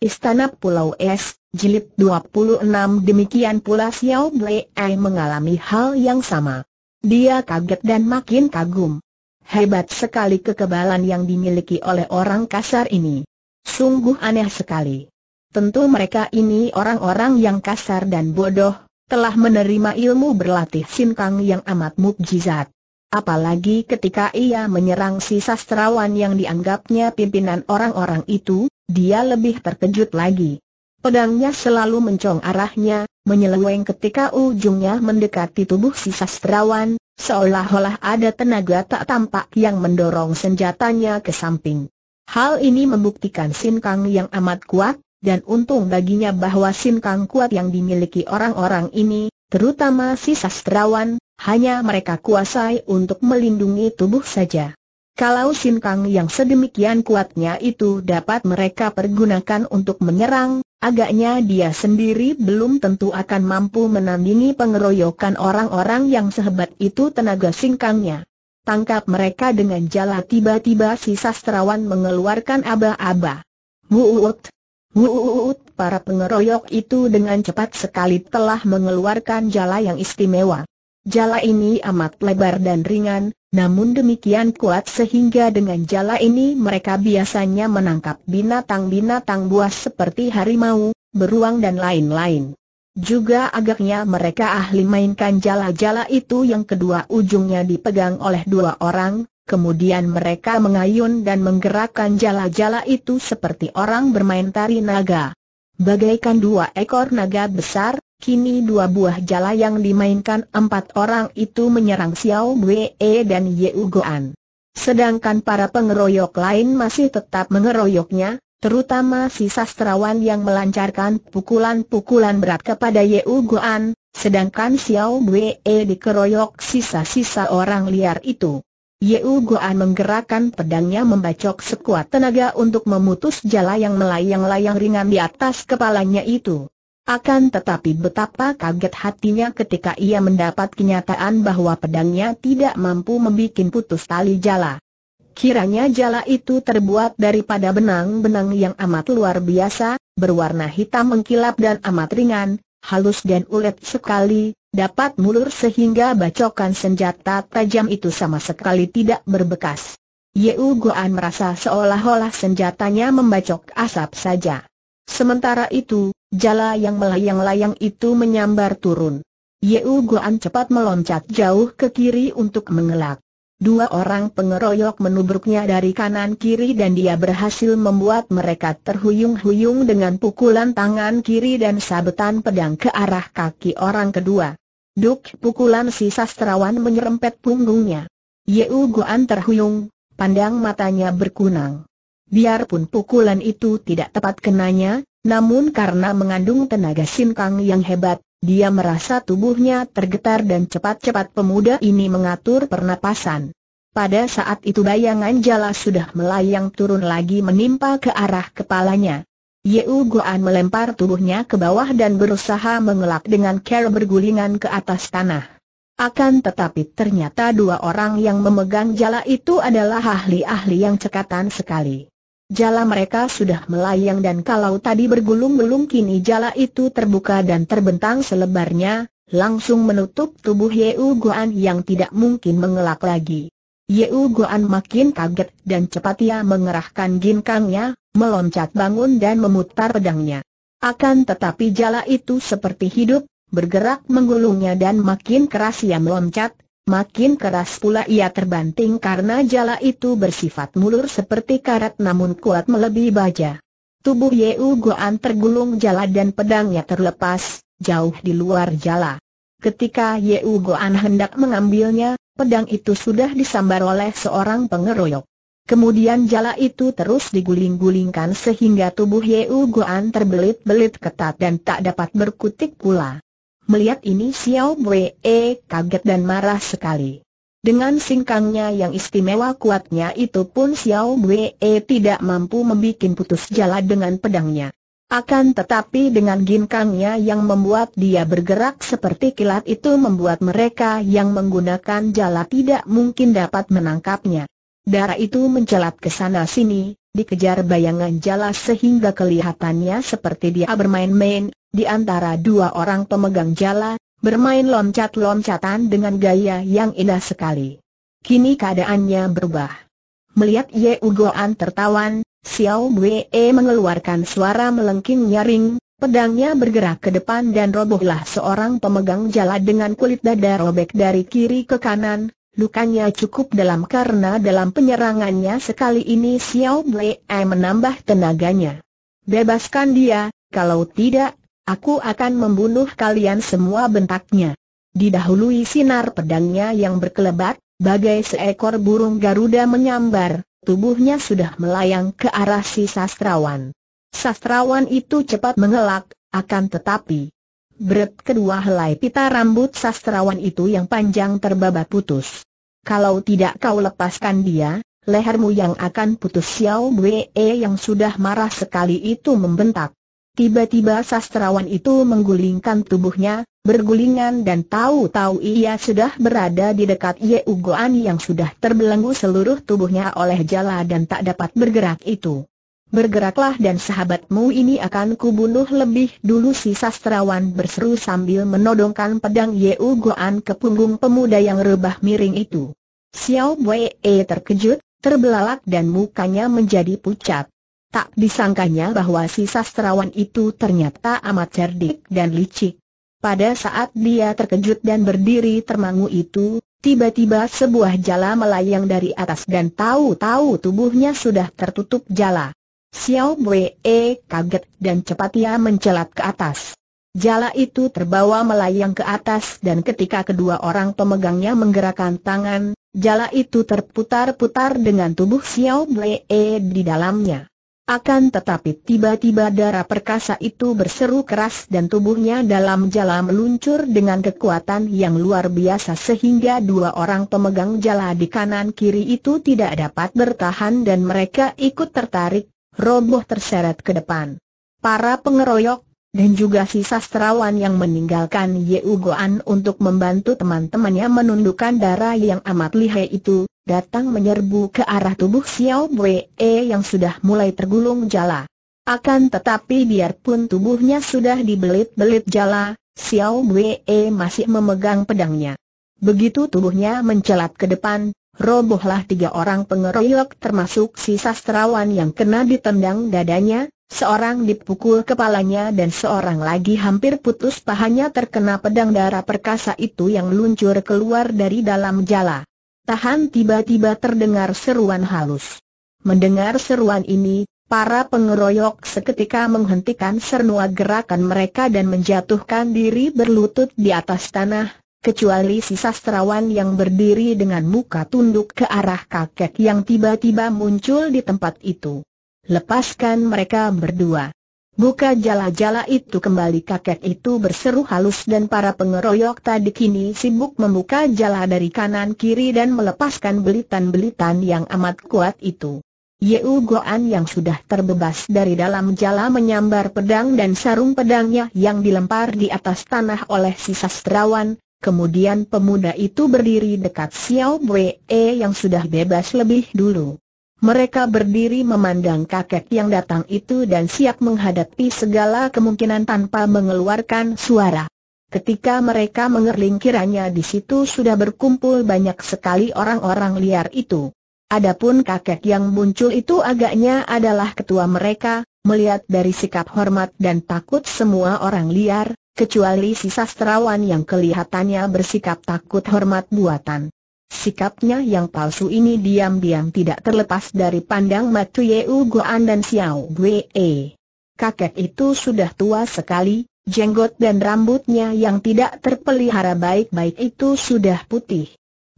Istana Pulau Es, Jilid 26 Demikian pula Xiao Blei mengalami hal yang sama. Dia kaget dan makin kagum. Hebat sekali kekebalan yang dimiliki oleh orang kasar ini. Sungguh aneh sekali. Tentu mereka ini orang-orang yang kasar dan bodoh, telah menerima ilmu berlatih sinkang yang amat mukjizat. Apalagi ketika ia menyerang si sastrawan yang dianggapnya pimpinan orang-orang itu, dia lebih terkejut lagi. Pedangnya selalu mencong arahnya, menyeleweng ketika ujungnya mendekati tubuh si sastrawan, seolah-olah ada tenaga tak tampak yang mendorong senjatanya ke samping. Hal ini membuktikan Sin Kang yang amat kuat, dan untung baginya bahwa Sin Kang kuat yang dimiliki orang-orang ini, terutama si sastrawan, hanya mereka kuasai untuk melindungi tubuh saja. Kalau singkang yang sedemikian kuatnya itu dapat mereka pergunakan untuk menyerang, agaknya dia sendiri belum tentu akan mampu menandingi pengeroyokan orang-orang yang sehebat itu tenaga singkangnya. Tangkap mereka dengan jala tiba-tiba si sastrawan mengeluarkan aba-aba. Wuut! Wuut! Para pengeroyok itu dengan cepat sekali telah mengeluarkan jala yang istimewa. Jala ini amat lebar dan ringan, namun demikian kuat sehingga dengan jala ini mereka biasanya menangkap binatang-binatang buas seperti harimau, beruang dan lain-lain. Juga agaknya mereka ahli mainkan jala-jala itu yang kedua ujungnya dipegang oleh dua orang, kemudian mereka mengayun dan menggerakkan jala-jala itu seperti orang bermain tari naga. Bagaikan dua ekor naga besar, Kini dua buah jala yang dimainkan empat orang itu menyerang Xiao Wei e dan Ye Ugoan. Sedangkan para pengeroyok lain masih tetap mengeroyoknya, terutama si sastrawan yang melancarkan pukulan-pukulan berat kepada Ye Ugoan, sedangkan Xiao Wei e dikeroyok sisa-sisa orang liar itu. Ye Ugoan menggerakkan pedangnya membacok sekuat tenaga untuk memutus jala yang melayang-layang ringan di atas kepalanya itu. Akan tetapi betapa kaget hatinya ketika ia mendapat kenyataan bahwa pedangnya tidak mampu membuat putus tali jala. Kiranya jala itu terbuat daripada benang-benang yang amat luar biasa, berwarna hitam mengkilap dan amat ringan, halus dan ulet sekali, dapat mulur sehingga bacokan senjata tajam itu sama sekali tidak berbekas. Yeu Goan merasa seolah-olah senjatanya membacok asap saja. Sementara itu, Jala yang melayang-layang itu menyambar turun. Yeu Guan cepat meloncat jauh ke kiri untuk mengelak. Dua orang pengeroyok menubruknya dari kanan kiri dan dia berhasil membuat mereka terhuyung-huyung dengan pukulan tangan kiri dan sabetan pedang ke arah kaki orang kedua. Duk pukulan si sastrawan menyerempet punggungnya. Yeu Guan terhuyung, pandang matanya berkunang. Biarpun pukulan itu tidak tepat kenanya, namun karena mengandung tenaga sinkang yang hebat, dia merasa tubuhnya tergetar dan cepat-cepat pemuda ini mengatur pernapasan. Pada saat itu bayangan jala sudah melayang turun lagi menimpa ke arah kepalanya. Yeu Goan melempar tubuhnya ke bawah dan berusaha mengelak dengan cara bergulingan ke atas tanah. Akan tetapi ternyata dua orang yang memegang jala itu adalah ahli-ahli yang cekatan sekali jala mereka sudah melayang dan kalau tadi bergulung-gulung kini jala itu terbuka dan terbentang selebarnya, langsung menutup tubuh Yeu Guan yang tidak mungkin mengelak lagi. Yeu Guan makin kaget dan cepat ia mengerahkan ginkangnya, meloncat bangun dan memutar pedangnya. Akan tetapi jala itu seperti hidup, bergerak menggulungnya dan makin keras ia meloncat, Makin keras pula ia terbanting karena jala itu bersifat mulur seperti karat namun kuat melebihi baja. Tubuh Yeu Goan tergulung jala dan pedangnya terlepas, jauh di luar jala. Ketika Yeu Goan hendak mengambilnya, pedang itu sudah disambar oleh seorang pengeroyok. Kemudian jala itu terus diguling-gulingkan sehingga tubuh Yeu Goan terbelit-belit ketat dan tak dapat berkutik pula. Melihat ini Xiao Wei eh, kaget dan marah sekali. Dengan singkangnya yang istimewa kuatnya itu pun Xiao Wei eh, tidak mampu membuat putus jala dengan pedangnya. Akan tetapi dengan ginkangnya yang membuat dia bergerak seperti kilat itu membuat mereka yang menggunakan jala tidak mungkin dapat menangkapnya. Darah itu mencelat ke sana sini, dikejar bayangan jala sehingga kelihatannya seperti dia bermain-main, di antara dua orang pemegang jala, bermain loncat-loncatan dengan gaya yang indah sekali. Kini keadaannya berubah. Melihat Ye Ugoan tertawan, Xiao Wei mengeluarkan suara melengking nyaring, pedangnya bergerak ke depan dan robohlah seorang pemegang jala dengan kulit dada robek dari kiri ke kanan, Lukanya cukup dalam karena dalam penyerangannya sekali ini Xiao Wei menambah tenaganya. Bebaskan dia, kalau tidak, Aku akan membunuh kalian semua bentaknya. Didahului sinar pedangnya yang berkelebat, bagai seekor burung Garuda menyambar, tubuhnya sudah melayang ke arah si sastrawan. Sastrawan itu cepat mengelak, akan tetapi Beret kedua helai pita rambut sastrawan itu yang panjang terbabat putus. Kalau tidak kau lepaskan dia, lehermu yang akan putus Xiao Wei yang sudah marah sekali itu membentak. Tiba-tiba sastrawan itu menggulingkan tubuhnya, bergulingan dan tahu-tahu ia sudah berada di dekat Ye Ugoan yang sudah terbelenggu seluruh tubuhnya oleh jala dan tak dapat bergerak itu. Bergeraklah dan sahabatmu ini akan kubunuh lebih dulu si sastrawan berseru sambil menodongkan pedang Ye Ugoan ke punggung pemuda yang rebah miring itu. Xiao Wei terkejut, terbelalak dan mukanya menjadi pucat. Tak disangkanya bahwa si sastrawan itu ternyata amat cerdik dan licik. Pada saat dia terkejut dan berdiri termangu itu, tiba-tiba sebuah jala melayang dari atas dan tahu-tahu tubuhnya sudah tertutup jala. Xiao Wei e kaget dan cepat ia mencelat ke atas. Jala itu terbawa melayang ke atas dan ketika kedua orang pemegangnya menggerakkan tangan, jala itu terputar-putar dengan tubuh Xiao Wei e di dalamnya. Akan tetapi tiba-tiba darah perkasa itu berseru keras dan tubuhnya dalam jala meluncur dengan kekuatan yang luar biasa sehingga dua orang pemegang jala di kanan kiri itu tidak dapat bertahan dan mereka ikut tertarik, roboh terseret ke depan. Para pengeroyok dan juga si sastrawan yang meninggalkan Yeuguan Ugoan untuk membantu teman-temannya menundukkan darah yang amat lihai itu, datang menyerbu ke arah tubuh Xiao Wei yang sudah mulai tergulung jala. Akan tetapi biarpun tubuhnya sudah dibelit-belit jala, Xiao Wei masih memegang pedangnya. Begitu tubuhnya mencelat ke depan, robohlah tiga orang pengeroyok termasuk si sastrawan yang kena ditendang dadanya, Seorang dipukul kepalanya dan seorang lagi hampir putus pahanya terkena pedang darah perkasa itu yang luncur keluar dari dalam jala. Tahan tiba-tiba terdengar seruan halus. Mendengar seruan ini, para pengeroyok seketika menghentikan seruan gerakan mereka dan menjatuhkan diri berlutut di atas tanah, kecuali si sastrawan yang berdiri dengan muka tunduk ke arah kakek yang tiba-tiba muncul di tempat itu. Lepaskan mereka berdua. Buka jala-jala itu kembali kakek itu berseru halus dan para pengeroyok tadi kini sibuk membuka jala dari kanan kiri dan melepaskan belitan-belitan yang amat kuat itu. Yeu Goan yang sudah terbebas dari dalam jala menyambar pedang dan sarung pedangnya yang dilempar di atas tanah oleh si sastrawan, kemudian pemuda itu berdiri dekat Xiao Wei e yang sudah bebas lebih dulu. Mereka berdiri memandang kakek yang datang itu dan siap menghadapi segala kemungkinan tanpa mengeluarkan suara. Ketika mereka mengerling kiranya di situ sudah berkumpul banyak sekali orang-orang liar itu. Adapun kakek yang muncul itu agaknya adalah ketua mereka, melihat dari sikap hormat dan takut semua orang liar, kecuali si sastrawan yang kelihatannya bersikap takut hormat buatan. Sikapnya yang palsu ini diam-diam tidak terlepas dari pandang mata Yeu Goan dan Xiao Wei. Kakek itu sudah tua sekali, jenggot dan rambutnya yang tidak terpelihara baik-baik itu sudah putih.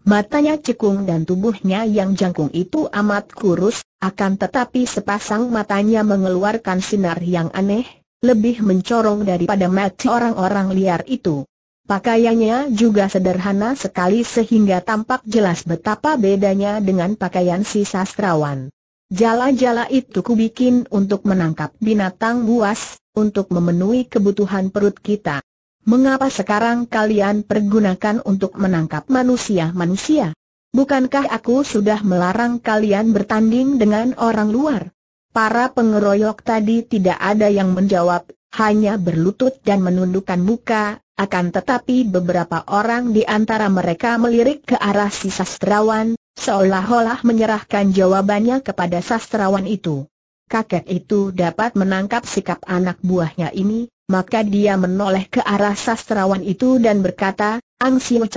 Matanya cekung dan tubuhnya yang jangkung itu amat kurus, akan tetapi sepasang matanya mengeluarkan sinar yang aneh, lebih mencorong daripada mata orang-orang liar itu. Pakaiannya juga sederhana sekali sehingga tampak jelas betapa bedanya dengan pakaian si sastrawan. Jala-jala itu kubikin untuk menangkap binatang buas, untuk memenuhi kebutuhan perut kita. Mengapa sekarang kalian pergunakan untuk menangkap manusia-manusia? Bukankah aku sudah melarang kalian bertanding dengan orang luar? Para pengeroyok tadi tidak ada yang menjawab, hanya berlutut dan menundukkan muka, akan tetapi beberapa orang di antara mereka melirik ke arah si sastrawan, seolah-olah menyerahkan jawabannya kepada sastrawan itu. Kakek itu dapat menangkap sikap anak buahnya ini, maka dia menoleh ke arah sastrawan itu dan berkata, Ang Siu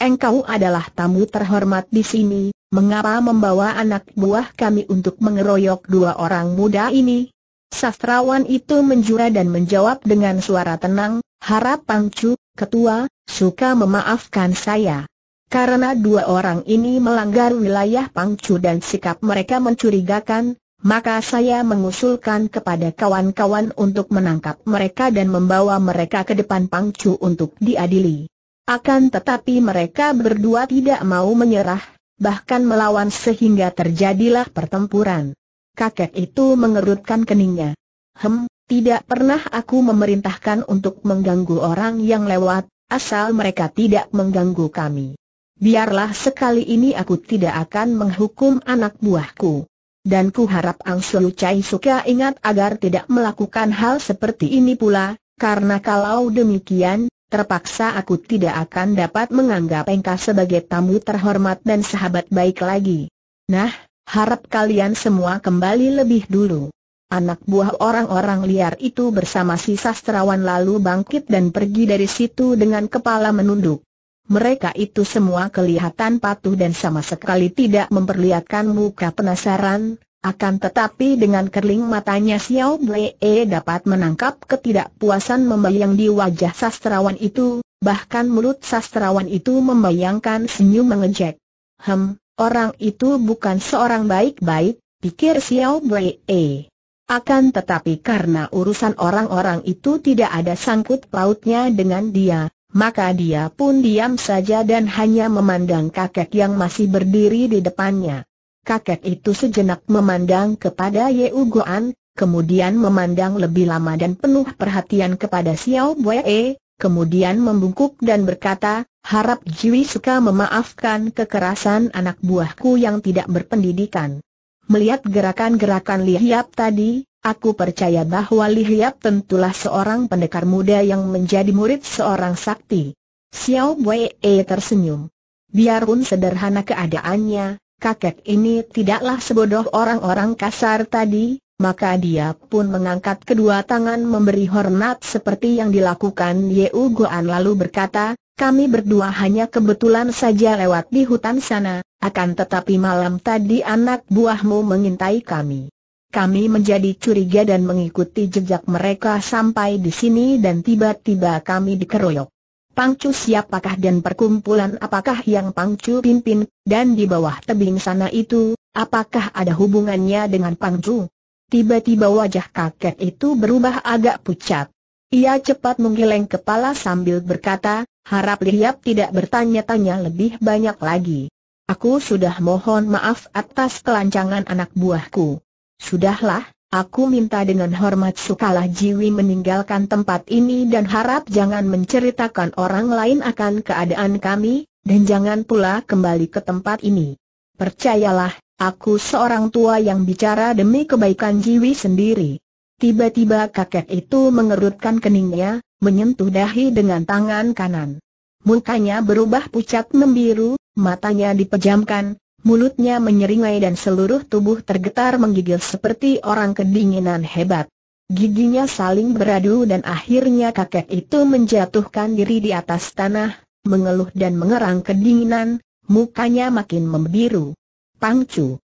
engkau adalah tamu terhormat di sini, mengapa membawa anak buah kami untuk mengeroyok dua orang muda ini? Sastrawan itu menjura dan menjawab dengan suara tenang, harap Pangcu, ketua, suka memaafkan saya. Karena dua orang ini melanggar wilayah Pangcu dan sikap mereka mencurigakan, maka saya mengusulkan kepada kawan-kawan untuk menangkap mereka dan membawa mereka ke depan Pangcu untuk diadili. Akan tetapi mereka berdua tidak mau menyerah, bahkan melawan sehingga terjadilah pertempuran. Kakek itu mengerutkan keningnya. Hem, tidak pernah aku memerintahkan untuk mengganggu orang yang lewat, asal mereka tidak mengganggu kami. Biarlah sekali ini aku tidak akan menghukum anak buahku. Dan ku harap Ang Sulu Chai Suka ingat agar tidak melakukan hal seperti ini pula, karena kalau demikian, terpaksa aku tidak akan dapat menganggap engkau sebagai tamu terhormat dan sahabat baik lagi. Nah, harap kalian semua kembali lebih dulu. Anak buah orang-orang liar itu bersama si sastrawan lalu bangkit dan pergi dari situ dengan kepala menunduk. Mereka itu semua kelihatan patuh dan sama sekali tidak memperlihatkan muka penasaran, akan tetapi dengan kerling matanya Xiao Blee dapat menangkap ketidakpuasan membayang di wajah sastrawan itu, bahkan mulut sastrawan itu membayangkan senyum mengejek. Hem, Orang itu bukan seorang baik-baik, pikir Xiao Wei. Akan tetapi karena urusan orang-orang itu tidak ada sangkut pautnya dengan dia, maka dia pun diam saja dan hanya memandang kakek yang masih berdiri di depannya. Kakek itu sejenak memandang kepada Ye Ugoan, kemudian memandang lebih lama dan penuh perhatian kepada Xiao Wei, kemudian membungkuk dan berkata, harap Jiwi suka memaafkan kekerasan anak buahku yang tidak berpendidikan. Melihat gerakan-gerakan Li Hiap tadi, aku percaya bahwa Li Hiap tentulah seorang pendekar muda yang menjadi murid seorang sakti. Xiao Wei E tersenyum. Biarpun sederhana keadaannya, kakek ini tidaklah sebodoh orang-orang kasar tadi, maka dia pun mengangkat kedua tangan memberi hormat seperti yang dilakukan Ye Goan lalu berkata, kami berdua hanya kebetulan saja lewat di hutan sana, akan tetapi malam tadi anak buahmu mengintai kami. Kami menjadi curiga dan mengikuti jejak mereka sampai di sini dan tiba-tiba kami dikeroyok. Pangcu siapakah dan perkumpulan apakah yang Pangcu pimpin, dan di bawah tebing sana itu, apakah ada hubungannya dengan Pangcu? Tiba-tiba wajah kakek itu berubah agak pucat. Ia cepat menggeleng kepala sambil berkata, harap liap tidak bertanya-tanya lebih banyak lagi. Aku sudah mohon maaf atas kelancangan anak buahku. Sudahlah, aku minta dengan hormat sukalah Jiwi meninggalkan tempat ini dan harap jangan menceritakan orang lain akan keadaan kami, dan jangan pula kembali ke tempat ini. Percayalah, Aku seorang tua yang bicara demi kebaikan Jiwi sendiri. Tiba-tiba kakek itu mengerutkan keningnya, menyentuh dahi dengan tangan kanan. Mukanya berubah pucat membiru, matanya dipejamkan, mulutnya menyeringai dan seluruh tubuh tergetar menggigil seperti orang kedinginan hebat. Giginya saling beradu dan akhirnya kakek itu menjatuhkan diri di atas tanah, mengeluh dan mengerang kedinginan, mukanya makin membiru. Pangcu.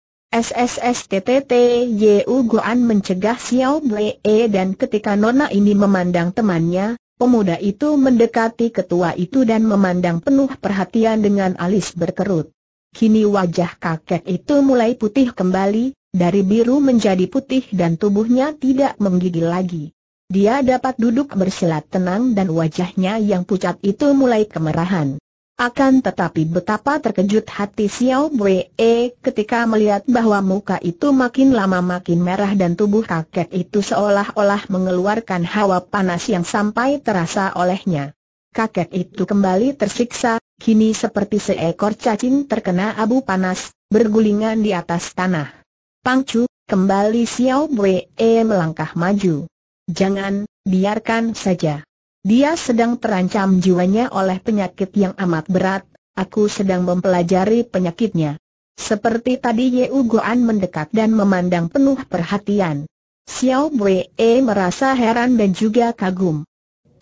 Yu Guan mencegah Xiao Bue e dan ketika Nona ini memandang temannya, pemuda itu mendekati ketua itu dan memandang penuh perhatian dengan alis berkerut. Kini wajah kakek itu mulai putih kembali, dari biru menjadi putih dan tubuhnya tidak menggigil lagi. Dia dapat duduk bersilat tenang dan wajahnya yang pucat itu mulai kemerahan. Akan tetapi betapa terkejut hati Xiao e ketika melihat bahwa muka itu makin lama makin merah dan tubuh kakek itu seolah-olah mengeluarkan hawa panas yang sampai terasa olehnya. Kakek itu kembali tersiksa, kini seperti seekor cacing terkena abu panas, bergulingan di atas tanah. Pangcu, kembali Xiao e melangkah maju. Jangan, biarkan saja. Dia sedang terancam jiwanya oleh penyakit yang amat berat, aku sedang mempelajari penyakitnya. Seperti tadi Ye Uguan mendekat dan memandang penuh perhatian. Xiao Wei merasa heran dan juga kagum.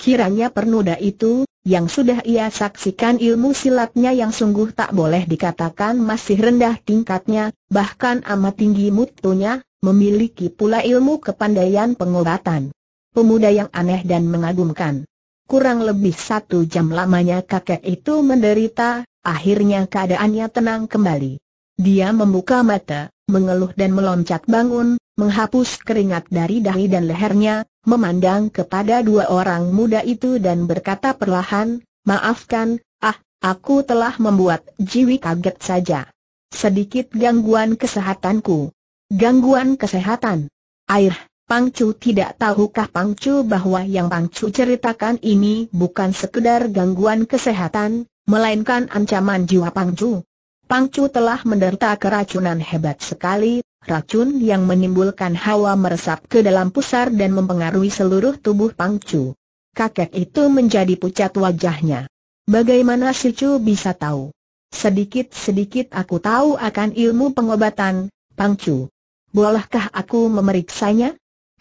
Kiranya pernoda itu, yang sudah ia saksikan ilmu silatnya yang sungguh tak boleh dikatakan masih rendah tingkatnya, bahkan amat tinggi mutunya, memiliki pula ilmu kepandaian pengobatan. Pemuda yang aneh dan mengagumkan. Kurang lebih satu jam lamanya kakek itu menderita, akhirnya keadaannya tenang kembali. Dia membuka mata, mengeluh dan meloncat bangun, menghapus keringat dari dahi dan lehernya, memandang kepada dua orang muda itu dan berkata perlahan, maafkan, ah, aku telah membuat Jiwi kaget saja. Sedikit gangguan kesehatanku. Gangguan kesehatan. Air, Pangcu tidak tahukah Pangcu bahwa yang Pangcu ceritakan ini bukan sekedar gangguan kesehatan, melainkan ancaman jiwa Pangcu. Pangcu telah menderita keracunan hebat sekali, racun yang menimbulkan hawa meresap ke dalam pusar dan mempengaruhi seluruh tubuh Pangcu. Kakek itu menjadi pucat wajahnya. Bagaimana si Cu bisa tahu? Sedikit-sedikit aku tahu akan ilmu pengobatan, Pangcu. Bolehkah aku memeriksanya?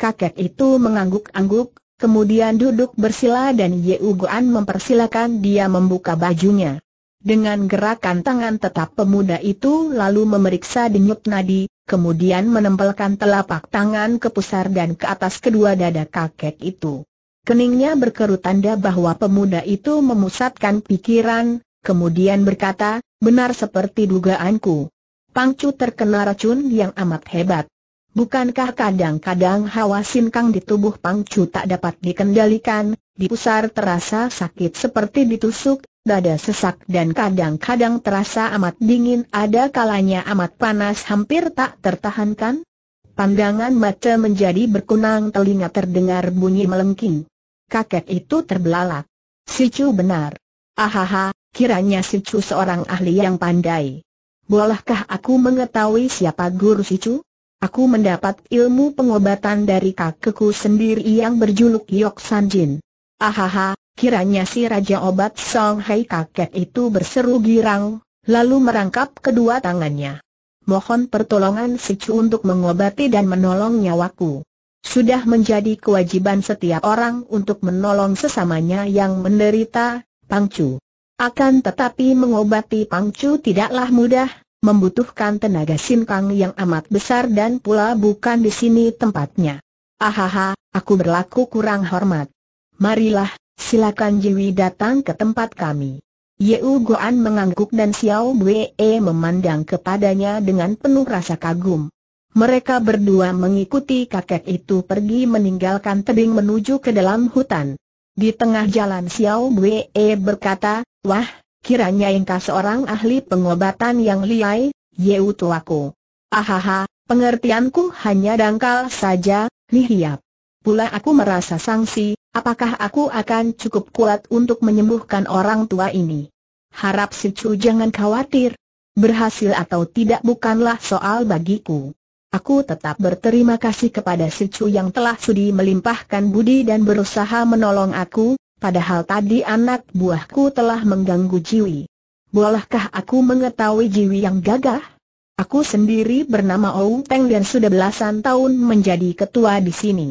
Kakek itu mengangguk-angguk, kemudian duduk bersila dan Ye Uguan mempersilakan dia membuka bajunya. Dengan gerakan tangan tetap pemuda itu lalu memeriksa denyut nadi, kemudian menempelkan telapak tangan ke pusar dan ke atas kedua dada kakek itu. Keningnya berkerut tanda bahwa pemuda itu memusatkan pikiran, kemudian berkata, benar seperti dugaanku. Pangcu terkena racun yang amat hebat. Bukankah kadang-kadang hawa sinkang di tubuh Pangcu tak dapat dikendalikan, di pusar terasa sakit seperti ditusuk, dada sesak dan kadang-kadang terasa amat dingin ada kalanya amat panas hampir tak tertahankan? Pandangan mata menjadi berkunang telinga terdengar bunyi melengking. Kakek itu terbelalak. Si Chu benar. Ahaha, kiranya si Chu seorang ahli yang pandai. Bolehkah aku mengetahui siapa guru si Chu? Aku mendapat ilmu pengobatan dari kakekku sendiri yang berjuluk Yok Sanjin. Ahaha, kiranya si Raja Obat Song Hai kakek itu berseru girang, lalu merangkap kedua tangannya. Mohon pertolongan si Chu untuk mengobati dan menolong nyawaku. Sudah menjadi kewajiban setiap orang untuk menolong sesamanya yang menderita, Pang Chu. Akan tetapi mengobati Pang Chu tidaklah mudah, membutuhkan tenaga sinkang yang amat besar dan pula bukan di sini tempatnya. Ahaha, aku berlaku kurang hormat. Marilah, silakan Jiwi datang ke tempat kami. Yeu Goan mengangguk dan Xiao Wei memandang kepadanya dengan penuh rasa kagum. Mereka berdua mengikuti kakek itu pergi meninggalkan tebing menuju ke dalam hutan. Di tengah jalan Xiao Wei berkata, Wah, Kiranya engkau seorang ahli pengobatan yang liai, Yeu tuaku. Ahaha, pengertianku hanya dangkal saja, nih Yap. Pula aku merasa sangsi, apakah aku akan cukup kuat untuk menyembuhkan orang tua ini? Harap si Chu jangan khawatir. Berhasil atau tidak bukanlah soal bagiku. Aku tetap berterima kasih kepada si Chu yang telah sudi melimpahkan budi dan berusaha menolong aku, Padahal tadi anak buahku telah mengganggu Jiwi. Bolehkah aku mengetahui Jiwi yang gagah? Aku sendiri bernama Ou Teng dan sudah belasan tahun menjadi ketua di sini.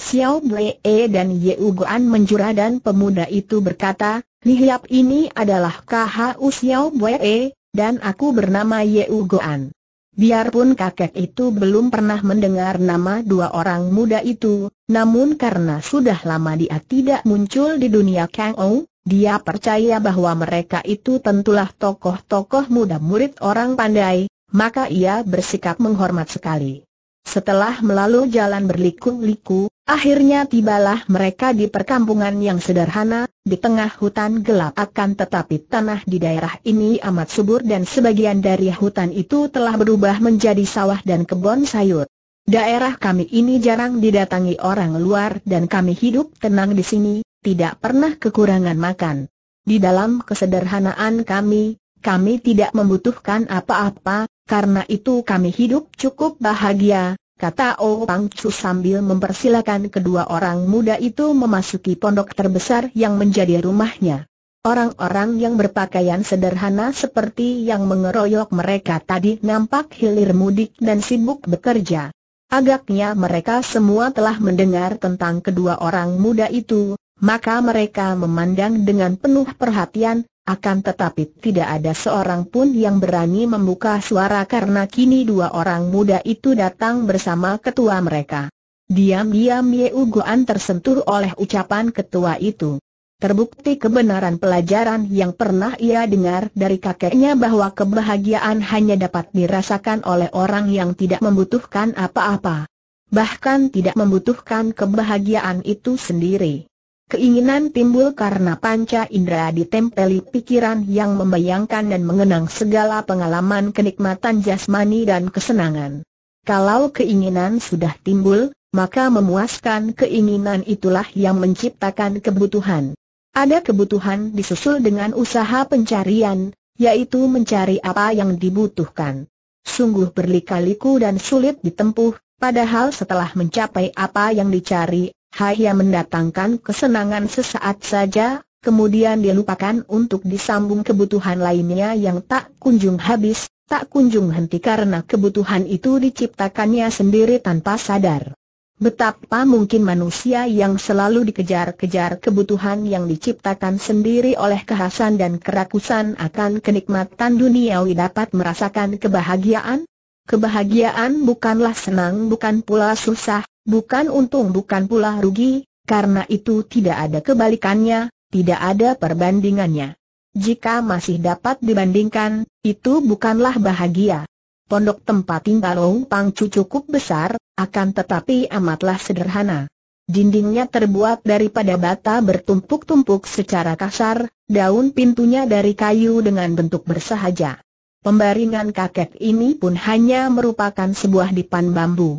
Xiao Wei e dan Ye Uguan menjura dan pemuda itu berkata, Lihiap ini adalah KHU Xiao Wei e, dan aku bernama Ye Uguan. Biarpun kakek itu belum pernah mendengar nama dua orang muda itu, namun karena sudah lama dia tidak muncul di dunia Kang Ou, dia percaya bahwa mereka itu tentulah tokoh-tokoh muda murid orang pandai, maka ia bersikap menghormat sekali. Setelah melalui jalan berliku-liku, akhirnya tibalah mereka di perkampungan yang sederhana, di tengah hutan gelap akan tetapi tanah di daerah ini amat subur dan sebagian dari hutan itu telah berubah menjadi sawah dan kebun sayur. Daerah kami ini jarang didatangi orang luar dan kami hidup tenang di sini, tidak pernah kekurangan makan. Di dalam kesederhanaan kami, kami tidak membutuhkan apa-apa, karena itu kami hidup cukup bahagia, kata O oh Pang Chu sambil mempersilakan kedua orang muda itu memasuki pondok terbesar yang menjadi rumahnya. Orang-orang yang berpakaian sederhana seperti yang mengeroyok mereka tadi nampak hilir mudik dan sibuk bekerja. Agaknya mereka semua telah mendengar tentang kedua orang muda itu, maka mereka memandang dengan penuh perhatian, akan tetapi tidak ada seorang pun yang berani membuka suara karena kini dua orang muda itu datang bersama ketua mereka. Diam-diam Ye Ugoan tersentuh oleh ucapan ketua itu. Terbukti kebenaran pelajaran yang pernah ia dengar dari kakeknya bahwa kebahagiaan hanya dapat dirasakan oleh orang yang tidak membutuhkan apa-apa. Bahkan tidak membutuhkan kebahagiaan itu sendiri. Keinginan timbul karena panca indera ditempeli pikiran yang membayangkan dan mengenang segala pengalaman kenikmatan jasmani dan kesenangan. Kalau keinginan sudah timbul, maka memuaskan keinginan itulah yang menciptakan kebutuhan. Ada kebutuhan disusul dengan usaha pencarian, yaitu mencari apa yang dibutuhkan. Sungguh berlikaliku dan sulit ditempuh, padahal setelah mencapai apa yang dicari, hanya mendatangkan kesenangan sesaat saja, kemudian dilupakan untuk disambung kebutuhan lainnya yang tak kunjung habis, tak kunjung henti karena kebutuhan itu diciptakannya sendiri tanpa sadar. Betapa mungkin manusia yang selalu dikejar-kejar kebutuhan yang diciptakan sendiri oleh kehasan dan kerakusan akan kenikmatan duniawi dapat merasakan kebahagiaan, kebahagiaan bukanlah senang bukan pula susah, bukan untung bukan pula rugi, karena itu tidak ada kebalikannya, tidak ada perbandingannya. Jika masih dapat dibandingkan, itu bukanlah bahagia. Pondok tempat tinggal Ong Pangcu cukup besar, akan tetapi amatlah sederhana. Dindingnya terbuat daripada bata bertumpuk-tumpuk secara kasar, daun pintunya dari kayu dengan bentuk bersahaja. Pembaringan kakek ini pun hanya merupakan sebuah dipan bambu.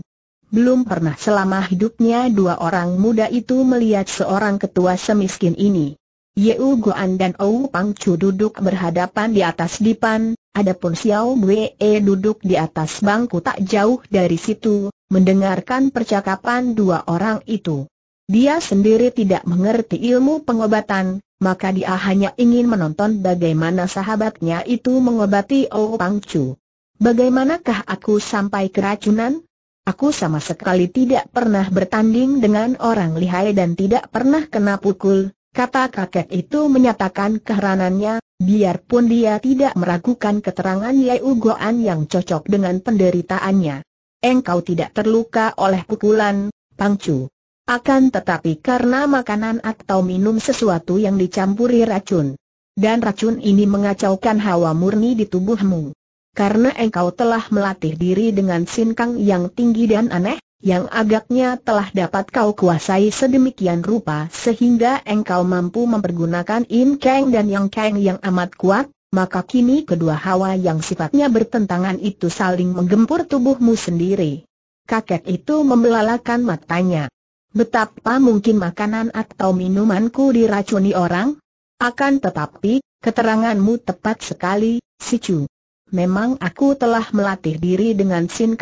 Belum pernah selama hidupnya dua orang muda itu melihat seorang ketua semiskin ini. Yeu Guan dan Ou Pang Chu duduk berhadapan di atas dipan, adapun Xiao Wei duduk di atas bangku tak jauh dari situ, mendengarkan percakapan dua orang itu. Dia sendiri tidak mengerti ilmu pengobatan, maka dia hanya ingin menonton bagaimana sahabatnya itu mengobati Ou Pang Chu. Bagaimanakah aku sampai keracunan? Aku sama sekali tidak pernah bertanding dengan orang lihai dan tidak pernah kena pukul, kata kakek itu menyatakan keheranannya, biarpun dia tidak meragukan keterangan Yai Ugoan yang cocok dengan penderitaannya. Engkau tidak terluka oleh pukulan, Pangcu. Akan tetapi karena makanan atau minum sesuatu yang dicampuri racun. Dan racun ini mengacaukan hawa murni di tubuhmu. Karena engkau telah melatih diri dengan sinkang yang tinggi dan aneh, yang agaknya telah dapat kau kuasai sedemikian rupa sehingga engkau mampu mempergunakan in Kang dan Yang Kang yang amat kuat, maka kini kedua hawa yang sifatnya bertentangan itu saling menggempur tubuhmu sendiri. Kakek itu membelalakan matanya. Betapa mungkin makanan atau minumanku diracuni orang? Akan tetapi, keteranganmu tepat sekali, si Memang aku telah melatih diri dengan Sin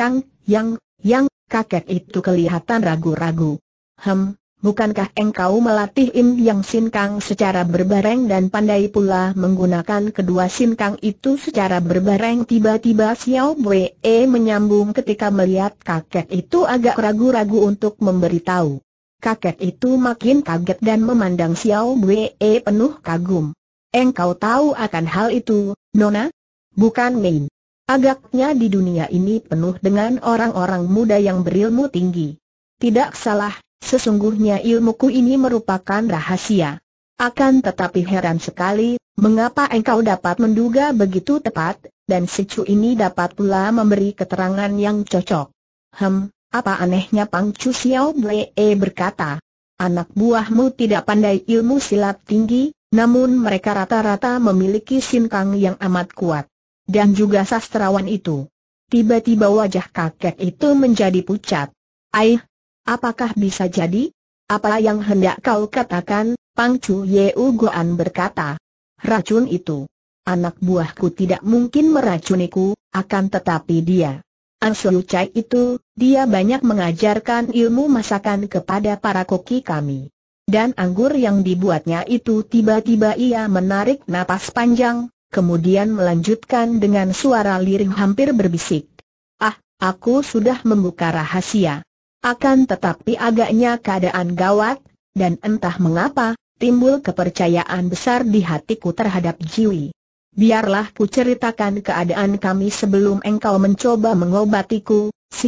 yang, yang, kakek itu kelihatan ragu-ragu. Hem, Bukankah engkau melatih Im Yang Sinkang secara berbareng dan pandai pula menggunakan kedua Sinkang itu secara berbareng? Tiba-tiba Xiao Wei e menyambung ketika melihat kakek itu agak ragu-ragu untuk memberitahu. Kakek itu makin kaget dan memandang Xiao Wei e penuh kagum. Engkau tahu akan hal itu, Nona? Bukan main. Agaknya di dunia ini penuh dengan orang-orang muda yang berilmu tinggi. Tidak salah, Sesungguhnya ilmuku ini merupakan rahasia. Akan tetapi heran sekali, mengapa engkau dapat menduga begitu tepat, dan secu ini dapat pula memberi keterangan yang cocok. Hem, apa anehnya Pang Chu Xiao Blee e berkata, anak buahmu tidak pandai ilmu silat tinggi, namun mereka rata-rata memiliki sinkang yang amat kuat. Dan juga sastrawan itu. Tiba-tiba wajah kakek itu menjadi pucat. Aih, Apakah bisa jadi? Apa yang hendak kau katakan? Pang Chu Yeu Goan berkata. Racun itu. Anak buahku tidak mungkin meracuniku, akan tetapi dia. Su Chai itu, dia banyak mengajarkan ilmu masakan kepada para koki kami. Dan anggur yang dibuatnya itu tiba-tiba ia menarik napas panjang, kemudian melanjutkan dengan suara lirih hampir berbisik. Ah, aku sudah membuka rahasia. Akan tetapi agaknya keadaan gawat, dan entah mengapa, timbul kepercayaan besar di hatiku terhadap Jiwi. Biarlah ku ceritakan keadaan kami sebelum engkau mencoba mengobatiku, si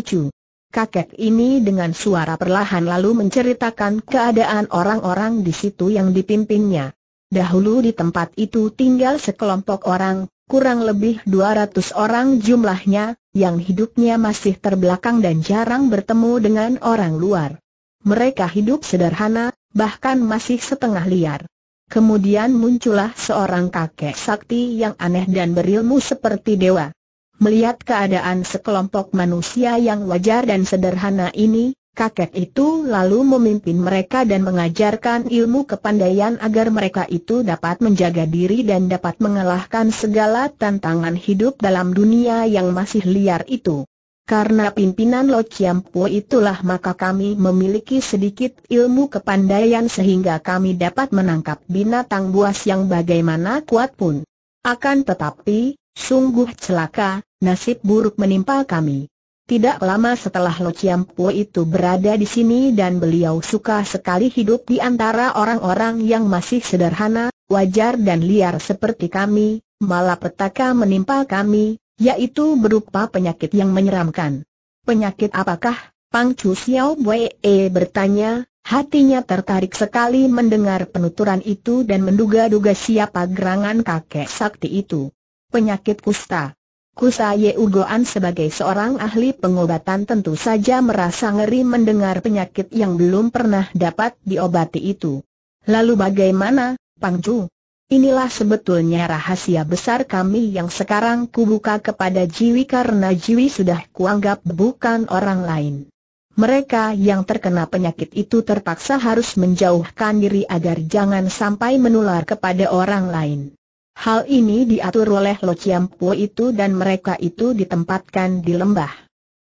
Kakek ini dengan suara perlahan lalu menceritakan keadaan orang-orang di situ yang dipimpinnya. Dahulu di tempat itu tinggal sekelompok orang, kurang lebih 200 orang jumlahnya, yang hidupnya masih terbelakang dan jarang bertemu dengan orang luar. Mereka hidup sederhana, bahkan masih setengah liar. Kemudian muncullah seorang kakek sakti yang aneh dan berilmu seperti dewa. Melihat keadaan sekelompok manusia yang wajar dan sederhana ini, Kakek itu lalu memimpin mereka dan mengajarkan ilmu kepandaian agar mereka itu dapat menjaga diri dan dapat mengalahkan segala tantangan hidup dalam dunia yang masih liar itu. Karena pimpinan Lo Chiam Po itulah maka kami memiliki sedikit ilmu kepandaian sehingga kami dapat menangkap binatang buas yang bagaimana kuat pun. Akan tetapi, sungguh celaka, nasib buruk menimpa kami. Tidak lama setelah Lo Chiam Po itu berada di sini dan beliau suka sekali hidup di antara orang-orang yang masih sederhana, wajar dan liar seperti kami, Malah petaka menimpa kami, yaitu berupa penyakit yang menyeramkan. Penyakit apakah? Pang Chu Xiao Wei e bertanya, hatinya tertarik sekali mendengar penuturan itu dan menduga-duga siapa gerangan kakek sakti itu. Penyakit kusta. Ye Ugoan sebagai seorang ahli pengobatan tentu saja merasa ngeri mendengar penyakit yang belum pernah dapat diobati itu. Lalu bagaimana, Pangju? Inilah sebetulnya rahasia besar kami yang sekarang kubuka kepada Jiwi karena Jiwi sudah kuanggap bukan orang lain. Mereka yang terkena penyakit itu terpaksa harus menjauhkan diri agar jangan sampai menular kepada orang lain. Hal ini diatur oleh Lo Chiampo itu dan mereka itu ditempatkan di lembah.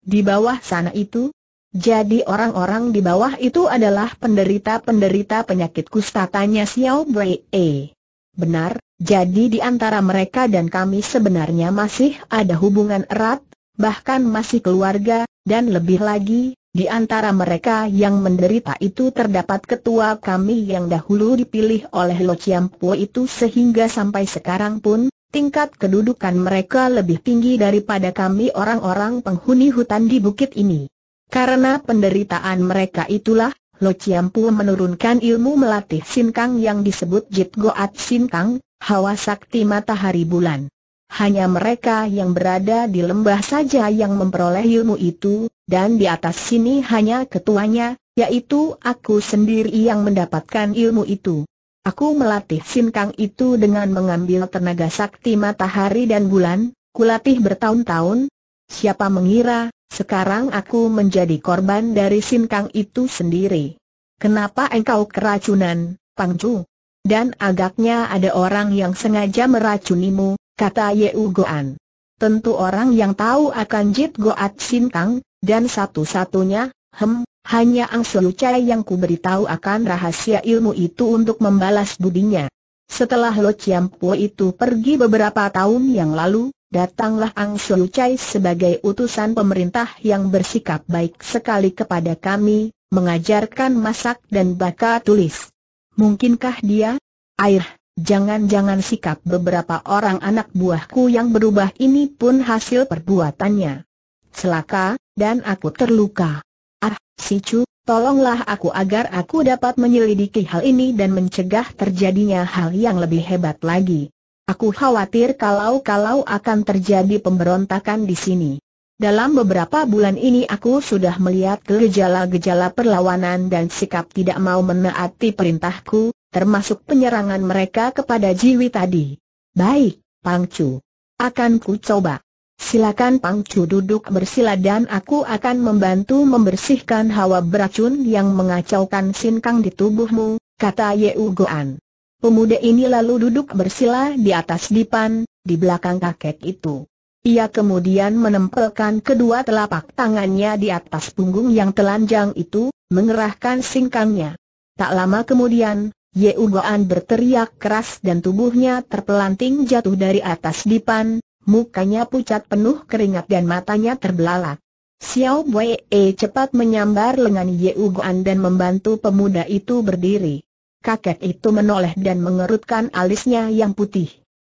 Di bawah sana itu, jadi orang-orang di bawah itu adalah penderita-penderita penyakit kusta tanya Xiao Wei. Benar, jadi di antara mereka dan kami sebenarnya masih ada hubungan erat, bahkan masih keluarga, dan lebih lagi, di antara mereka yang menderita itu terdapat ketua kami yang dahulu dipilih oleh Lo Chiampo itu sehingga sampai sekarang pun, tingkat kedudukan mereka lebih tinggi daripada kami orang-orang penghuni hutan di bukit ini. Karena penderitaan mereka itulah, Lo Chiampo menurunkan ilmu melatih sinkang yang disebut Jit Goat Sinkang, hawa sakti matahari bulan. Hanya mereka yang berada di lembah saja yang memperoleh ilmu itu, dan di atas sini hanya ketuanya, yaitu aku sendiri yang mendapatkan ilmu itu. Aku melatih sinkang itu dengan mengambil tenaga sakti matahari dan bulan, kulatih bertahun-tahun. Siapa mengira, sekarang aku menjadi korban dari sinkang itu sendiri. Kenapa engkau keracunan, Pangcu? Dan agaknya ada orang yang sengaja meracunimu, kata U Goan. Tentu orang yang tahu akan Jit Goat kang dan satu-satunya, hem, hanya Ang Su Chai yang ku beritahu akan rahasia ilmu itu untuk membalas budinya. Setelah Lo Chiam Po itu pergi beberapa tahun yang lalu, datanglah Ang Su Chai sebagai utusan pemerintah yang bersikap baik sekali kepada kami, mengajarkan masak dan baka tulis. Mungkinkah dia? Air, Jangan-jangan sikap beberapa orang anak buahku yang berubah ini pun hasil perbuatannya. Selaka, dan aku terluka. Ah, si tolonglah aku agar aku dapat menyelidiki hal ini dan mencegah terjadinya hal yang lebih hebat lagi. Aku khawatir kalau-kalau akan terjadi pemberontakan di sini. Dalam beberapa bulan ini aku sudah melihat gejala-gejala perlawanan dan sikap tidak mau menaati perintahku, termasuk penyerangan mereka kepada Jiwi tadi. Baik, Pangcu. Akan ku coba. Silakan Pangcu duduk bersila dan aku akan membantu membersihkan hawa beracun yang mengacaukan sinkang di tubuhmu, kata Yeu Goan. Pemuda ini lalu duduk bersila di atas dipan, di belakang kakek itu. Ia kemudian menempelkan kedua telapak tangannya di atas punggung yang telanjang itu, mengerahkan singkangnya. Tak lama kemudian, Ye Ugoan berteriak keras dan tubuhnya terpelanting jatuh dari atas dipan, mukanya pucat penuh keringat dan matanya terbelalak. Xiao Wei e cepat menyambar lengan Ye Ugoan dan membantu pemuda itu berdiri. Kakek itu menoleh dan mengerutkan alisnya yang putih.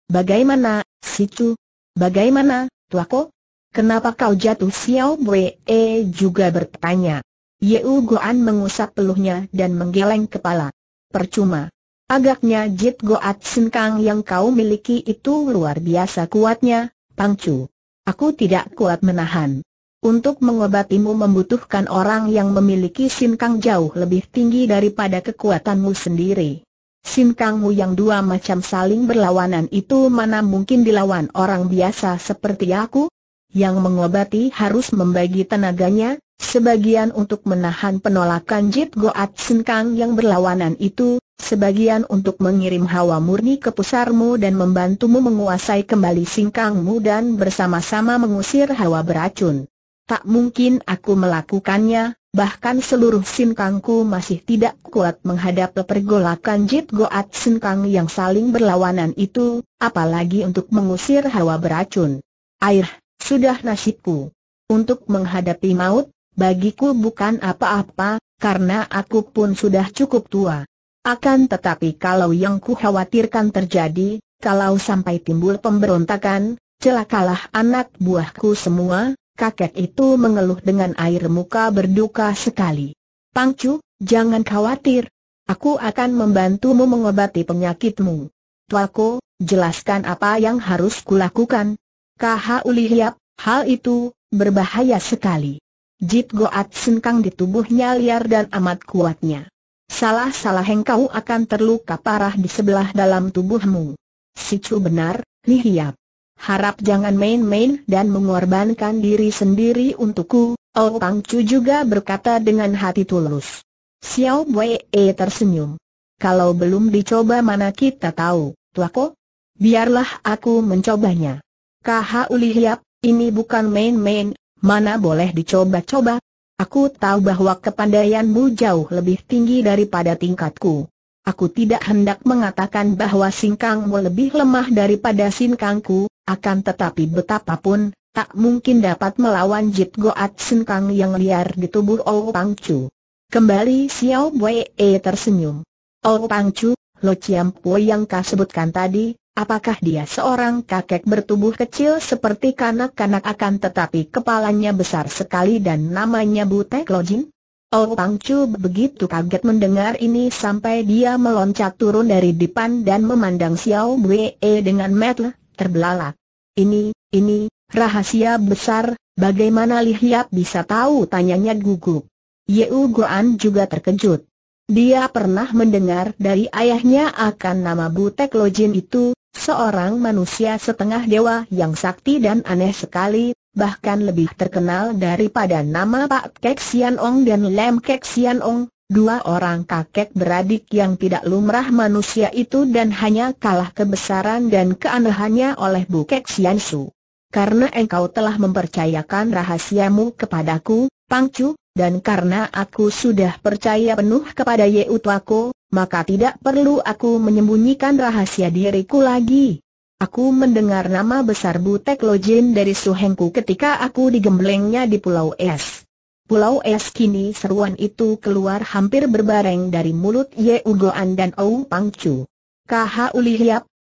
Bagaimana, Sicu? Bagaimana, tuako? Kenapa kau jatuh Xiao Wei e juga bertanya. Ye Ugoan mengusap peluhnya dan menggeleng kepala percuma. Agaknya Jit Goat Sinkang yang kau miliki itu luar biasa kuatnya, Pangcu. Aku tidak kuat menahan. Untuk mengobatimu membutuhkan orang yang memiliki Sinkang jauh lebih tinggi daripada kekuatanmu sendiri. Sinkangmu yang dua macam saling berlawanan itu mana mungkin dilawan orang biasa seperti aku? Yang mengobati harus membagi tenaganya, sebagian untuk menahan penolakan Jit Goat Senkang yang berlawanan itu, sebagian untuk mengirim hawa murni ke pusarmu dan membantumu menguasai kembali singkangmu dan bersama-sama mengusir hawa beracun. Tak mungkin aku melakukannya, bahkan seluruh singkangku masih tidak kuat menghadap pergolakan Jit Goat Senkang yang saling berlawanan itu, apalagi untuk mengusir hawa beracun. Air, sudah nasibku. Untuk menghadapi maut, bagiku bukan apa-apa, karena aku pun sudah cukup tua. Akan tetapi kalau yang ku khawatirkan terjadi, kalau sampai timbul pemberontakan, celakalah anak buahku semua, kakek itu mengeluh dengan air muka berduka sekali. Pangcu, jangan khawatir. Aku akan membantumu mengobati penyakitmu. Tuaku, jelaskan apa yang harus kulakukan. Kha Ulihiap, hal itu, berbahaya sekali. Jit Goat Senkang di tubuhnya liar dan amat kuatnya. Salah-salah engkau akan terluka parah di sebelah dalam tubuhmu. Si Chu benar, Li Hiap. Harap jangan main-main dan mengorbankan diri sendiri untukku, Oh Pang Chu juga berkata dengan hati tulus. Xiao Wei e tersenyum. Kalau belum dicoba mana kita tahu, tuako? Biarlah aku mencobanya. Kaha Uli Hiap, ini bukan main-main, mana boleh dicoba-coba. Aku tahu bahwa kepandaianmu jauh lebih tinggi daripada tingkatku. Aku tidak hendak mengatakan bahwa singkangmu lebih lemah daripada singkangku, akan tetapi betapapun, tak mungkin dapat melawan Jit Goat Singkang yang liar di tubuh Ou Pang Chu. Kembali Xiao Wei tersenyum. Ou Pang Chu, Lo Chiam Po yang kau sebutkan tadi, Apakah dia seorang kakek bertubuh kecil seperti kanak-kanak akan tetapi kepalanya besar sekali dan namanya Butek Lojin? Oh Pang Chu begitu kaget mendengar ini sampai dia meloncat turun dari depan dan memandang Xiao Wei dengan mata terbelalak. Ini, ini, rahasia besar, bagaimana Li Hiap bisa tahu tanyanya gugup. Yeu Guan juga terkejut. Dia pernah mendengar dari ayahnya akan nama Butek Lojin itu, Seorang manusia setengah dewa yang sakti dan aneh sekali, bahkan lebih terkenal daripada nama Pak Kek Sian Ong dan Lem Kek Sian Ong, dua orang kakek beradik yang tidak lumrah manusia itu dan hanya kalah kebesaran dan keanehannya oleh Bu Kek Sian Su. Karena engkau telah mempercayakan rahasiamu kepadaku, Pangcu, dan karena aku sudah percaya penuh kepada Ye Utwako, maka tidak perlu aku menyembunyikan rahasia diriku lagi. Aku mendengar nama besar Butek Lojin dari suhengku ketika aku digemblengnya di Pulau Es. Pulau Es kini seruan itu keluar hampir berbareng dari mulut Ye Ugoan dan Ou Pangcu. Kha Uli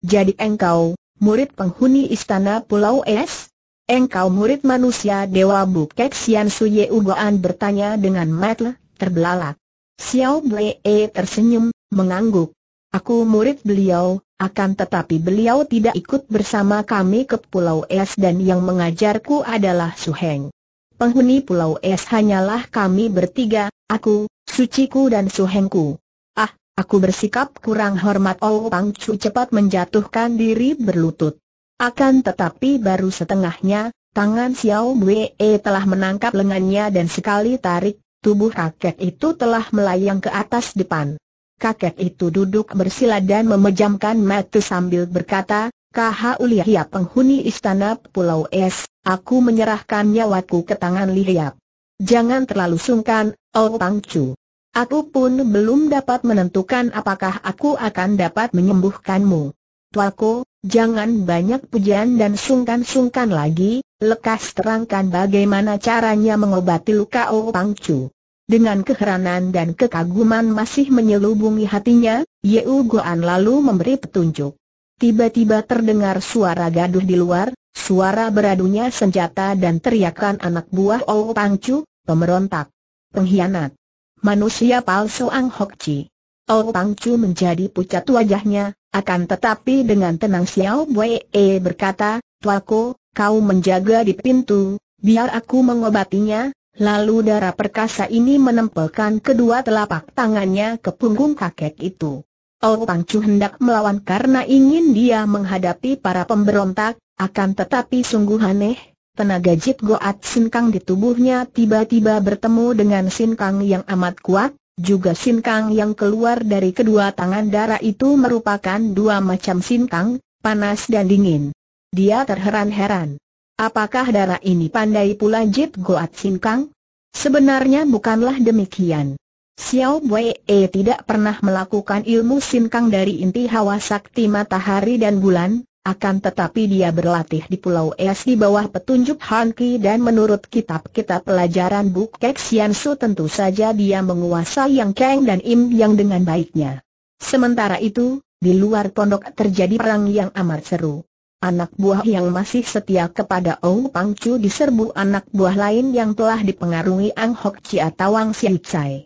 jadi engkau, murid penghuni istana Pulau Es? Engkau murid manusia Dewa Bukek Sian Suye Ugoan bertanya dengan matle, terbelalak. Xiao Blee tersenyum, mengangguk. Aku murid beliau, akan tetapi beliau tidak ikut bersama kami ke Pulau Es dan yang mengajarku adalah Su Heng. Penghuni Pulau Es hanyalah kami bertiga, aku, Suciku dan Su Hengku. Ah, aku bersikap kurang hormat Oh Pang Chu cepat menjatuhkan diri berlutut. Akan tetapi baru setengahnya, tangan Xiao Wei telah menangkap lengannya dan sekali tarik, tubuh kakek itu telah melayang ke atas depan. Kakek itu duduk bersila dan memejamkan mata sambil berkata, KH Uliya penghuni istana Pulau Es, aku menyerahkan nyawaku ke tangan Lihiap. Jangan terlalu sungkan, Oh Pangcu. Aku pun belum dapat menentukan apakah aku akan dapat menyembuhkanmu. Tuaku, jangan banyak pujian dan sungkan-sungkan lagi, lekas terangkan bagaimana caranya mengobati luka Oh Pangcu. Dengan keheranan dan kekaguman masih menyelubungi hatinya, Yeu Goan lalu memberi petunjuk. Tiba-tiba terdengar suara gaduh di luar, suara beradunya senjata dan teriakan anak buah Ou Pangcu, pemberontak, pengkhianat, manusia palsu Ang Hok Chi. Ou Pangcu menjadi pucat wajahnya, akan tetapi dengan tenang Xiao Wei e berkata, Tuaku, kau menjaga di pintu, biar aku mengobatinya, Lalu darah perkasa ini menempelkan kedua telapak tangannya ke punggung kakek itu. Oh Pangcu hendak melawan karena ingin dia menghadapi para pemberontak, akan tetapi sungguh aneh, tenaga Jit Goat Sinkang di tubuhnya tiba-tiba bertemu dengan Sinkang yang amat kuat, juga Sinkang yang keluar dari kedua tangan darah itu merupakan dua macam Sinkang, panas dan dingin. Dia terheran-heran. Apakah darah ini pandai pula Jip Goat Sinkang? Sebenarnya bukanlah demikian. Xiao Wei e tidak pernah melakukan ilmu sinkang dari inti hawa sakti matahari dan bulan, akan tetapi dia berlatih di Pulau Es di bawah petunjuk Han Ki dan menurut kitab-kitab pelajaran Buk Kek Sian Su tentu saja dia menguasai Yang Kang dan Im Yang dengan baiknya. Sementara itu, di luar pondok terjadi perang yang amat seru. Anak buah yang masih setia kepada Ong Pang Chu diserbu anak buah lain yang telah dipengaruhi Ang Hok Chi atau Wang Siu Chai.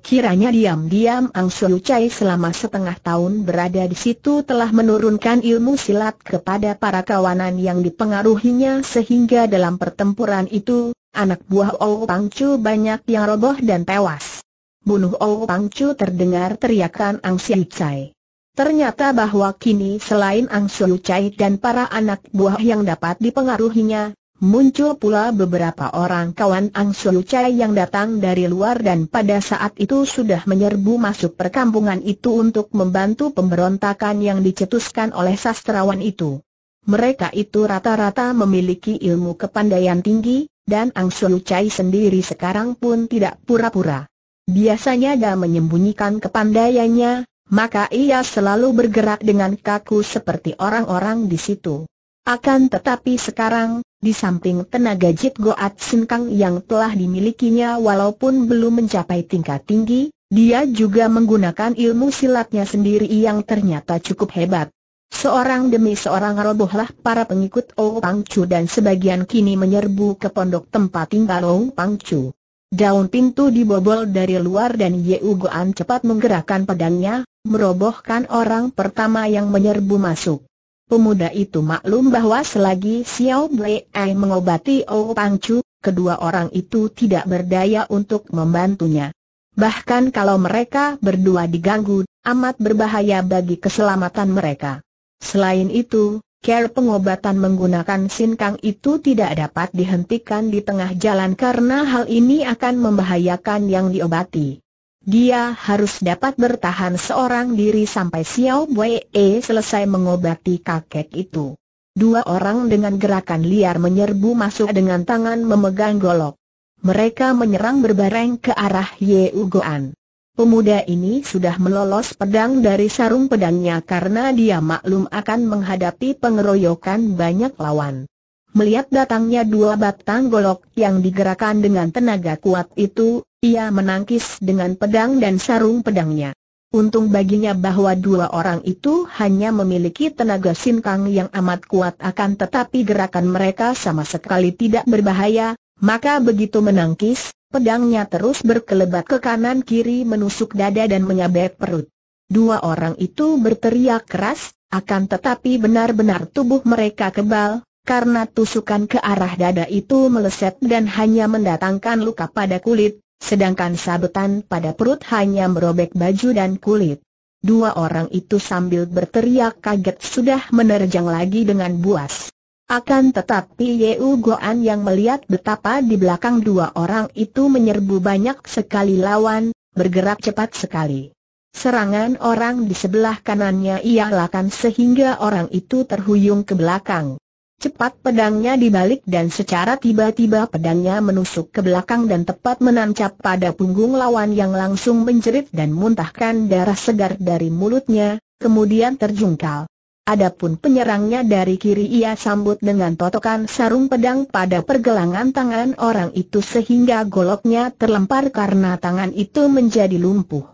Kiranya diam-diam Ang Siu Chai selama setengah tahun berada di situ telah menurunkan ilmu silat kepada para kawanan yang dipengaruhinya sehingga dalam pertempuran itu, anak buah Ong Pang Chu banyak yang roboh dan tewas. Bunuh Ong Pang Chu terdengar teriakan Ang Siu Chai. Ternyata bahwa kini selain Ang Siu Chai dan para anak buah yang dapat dipengaruhinya, muncul pula beberapa orang kawan Ang Siu Chai yang datang dari luar dan pada saat itu sudah menyerbu masuk perkampungan itu untuk membantu pemberontakan yang dicetuskan oleh sastrawan itu. Mereka itu rata-rata memiliki ilmu kepandaian tinggi, dan Ang Siu Chai sendiri sekarang pun tidak pura-pura. Biasanya dia menyembunyikan kepandaiannya, maka ia selalu bergerak dengan kaku seperti orang-orang di situ. Akan tetapi sekarang, di samping tenaga Jit Goat Sinkang yang telah dimilikinya walaupun belum mencapai tingkat tinggi, dia juga menggunakan ilmu silatnya sendiri yang ternyata cukup hebat. Seorang demi seorang robohlah para pengikut Ou Pangcu dan sebagian kini menyerbu ke pondok tempat tinggal Ou Pangcu. Daun pintu dibobol dari luar dan Yeu Goan cepat menggerakkan pedangnya, merobohkan orang pertama yang menyerbu masuk. Pemuda itu maklum bahwa selagi Xiao Blei mengobati O Pangcu, kedua orang itu tidak berdaya untuk membantunya. Bahkan kalau mereka berdua diganggu, amat berbahaya bagi keselamatan mereka. Selain itu, care pengobatan menggunakan sinkang itu tidak dapat dihentikan di tengah jalan karena hal ini akan membahayakan yang diobati. Dia harus dapat bertahan seorang diri sampai Xiao Wei e selesai mengobati kakek itu. Dua orang dengan gerakan liar menyerbu masuk dengan tangan memegang golok. Mereka menyerang berbareng ke arah Ye Ugoan. Pemuda ini sudah melolos pedang dari sarung pedangnya karena dia maklum akan menghadapi pengeroyokan banyak lawan. Melihat datangnya dua batang golok yang digerakkan dengan tenaga kuat itu, ia menangkis dengan pedang dan sarung pedangnya. Untung baginya bahwa dua orang itu hanya memiliki tenaga sinkang yang amat kuat akan tetapi gerakan mereka sama sekali tidak berbahaya, maka begitu menangkis, Pedangnya terus berkelebat ke kanan-kiri menusuk dada dan menyabet perut. Dua orang itu berteriak keras, akan tetapi benar-benar tubuh mereka kebal, karena tusukan ke arah dada itu meleset dan hanya mendatangkan luka pada kulit, sedangkan sabetan pada perut hanya merobek baju dan kulit. Dua orang itu sambil berteriak kaget sudah menerjang lagi dengan buas. Akan tetapi Yeu Goan yang melihat betapa di belakang dua orang itu menyerbu banyak sekali lawan, bergerak cepat sekali. Serangan orang di sebelah kanannya ia lakukan sehingga orang itu terhuyung ke belakang. Cepat pedangnya dibalik dan secara tiba-tiba pedangnya menusuk ke belakang dan tepat menancap pada punggung lawan yang langsung menjerit dan muntahkan darah segar dari mulutnya, kemudian terjungkal. Adapun penyerangnya dari kiri ia sambut dengan totokan sarung pedang pada pergelangan tangan orang itu sehingga goloknya terlempar karena tangan itu menjadi lumpuh.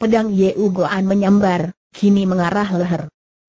Pedang Yeuguan Ugoan menyambar, kini mengarah leher.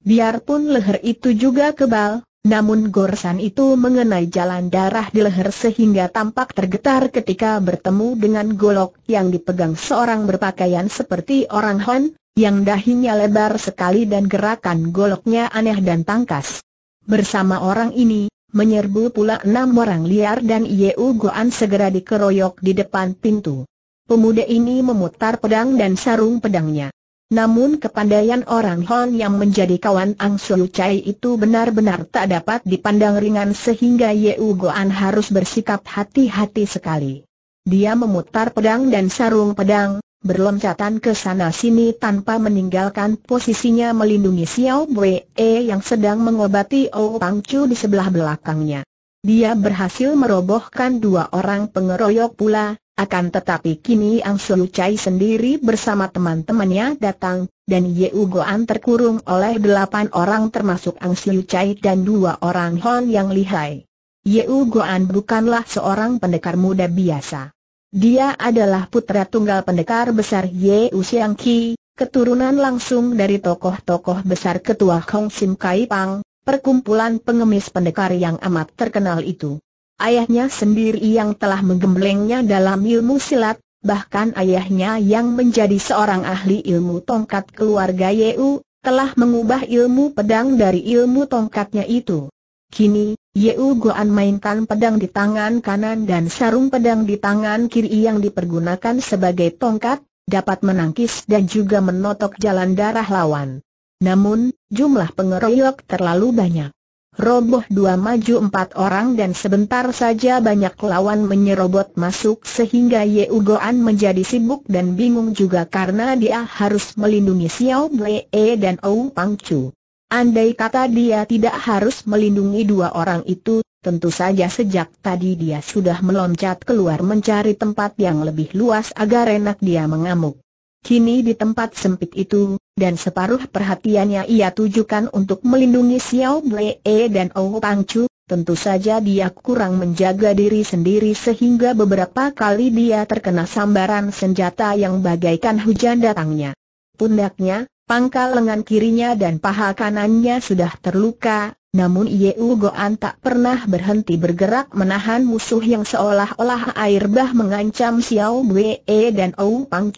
Biarpun leher itu juga kebal, namun gorsan itu mengenai jalan darah di leher sehingga tampak tergetar ketika bertemu dengan golok yang dipegang seorang berpakaian seperti orang Han, yang dahinya lebar sekali dan gerakan goloknya aneh dan tangkas. Bersama orang ini, menyerbu pula enam orang liar dan Yeu Goan segera dikeroyok di depan pintu. Pemuda ini memutar pedang dan sarung pedangnya. Namun kepandaian orang Hon yang menjadi kawan Ang Su Chai itu benar-benar tak dapat dipandang ringan sehingga Yeu Goan harus bersikap hati-hati sekali. Dia memutar pedang dan sarung pedang, berloncatan ke sana sini tanpa meninggalkan posisinya melindungi Xiao Wei yang sedang mengobati Ou Pang Chu di sebelah belakangnya. Dia berhasil merobohkan dua orang pengeroyok pula, akan tetapi kini Ang Sulu Chai sendiri bersama teman-temannya datang, dan Ye Goan terkurung oleh delapan orang termasuk Ang Sulu Chai dan dua orang Hon yang lihai. Ye Goan bukanlah seorang pendekar muda biasa. Dia adalah putra tunggal pendekar besar Ye Usiang Ki, keturunan langsung dari tokoh-tokoh besar ketua Hong Sim Kai Pang, perkumpulan pengemis pendekar yang amat terkenal itu. Ayahnya sendiri yang telah menggemblengnya dalam ilmu silat, bahkan ayahnya yang menjadi seorang ahli ilmu tongkat keluarga Ye U, telah mengubah ilmu pedang dari ilmu tongkatnya itu. Kini, Yeu Guan mainkan pedang di tangan kanan dan sarung pedang di tangan kiri yang dipergunakan sebagai tongkat, dapat menangkis dan juga menotok jalan darah lawan. Namun, jumlah pengeroyok terlalu banyak. Roboh dua maju empat orang dan sebentar saja banyak lawan menyerobot masuk sehingga Yeu Goan menjadi sibuk dan bingung juga karena dia harus melindungi Xiao Wei dan Ou Pang Chu. Andai kata dia tidak harus melindungi dua orang itu, tentu saja sejak tadi dia sudah meloncat keluar mencari tempat yang lebih luas agar enak dia mengamuk. Kini di tempat sempit itu, dan separuh perhatiannya ia tujukan untuk melindungi Xiao Blee dan Ou Pang Chu, tentu saja dia kurang menjaga diri sendiri sehingga beberapa kali dia terkena sambaran senjata yang bagaikan hujan datangnya. Pundaknya, Pangkal lengan kirinya dan paha kanannya sudah terluka, namun Yeu Goan tak pernah berhenti bergerak menahan musuh yang seolah-olah air bah mengancam Xiao Wei'e dan Ou Pang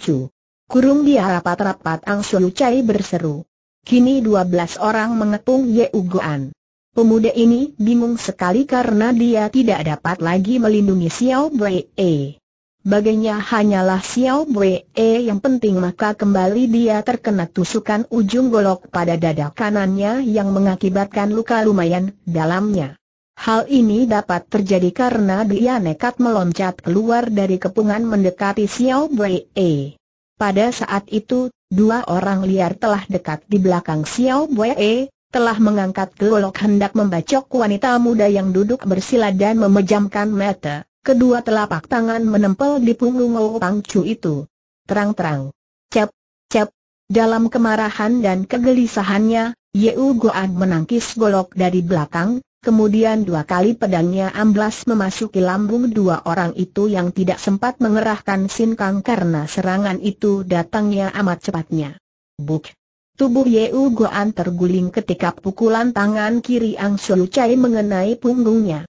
Kurung dia rapat-rapat Ang Sulu Chai berseru. Kini dua belas orang mengepung Yeu Goan. Pemuda ini bingung sekali karena dia tidak dapat lagi melindungi Xiao Wei'e sebagainya hanyalah Xiao Wei eh, yang penting maka kembali dia terkena tusukan ujung golok pada dada kanannya yang mengakibatkan luka lumayan dalamnya. Hal ini dapat terjadi karena dia nekat meloncat keluar dari kepungan mendekati Xiao Wei. Eh. Pada saat itu, dua orang liar telah dekat di belakang Xiao Wei, eh, telah mengangkat golok hendak membacok wanita muda yang duduk bersila dan memejamkan mata. Kedua telapak tangan menempel di punggung Pang Chu itu. Terang-terang. Cep, cep. Dalam kemarahan dan kegelisahannya, Yeu Goan menangkis golok dari belakang, kemudian dua kali pedangnya amblas memasuki lambung dua orang itu yang tidak sempat mengerahkan sinkang karena serangan itu datangnya amat cepatnya. Buk. Tubuh Yeu Goan terguling ketika pukulan tangan kiri Ang Chai mengenai punggungnya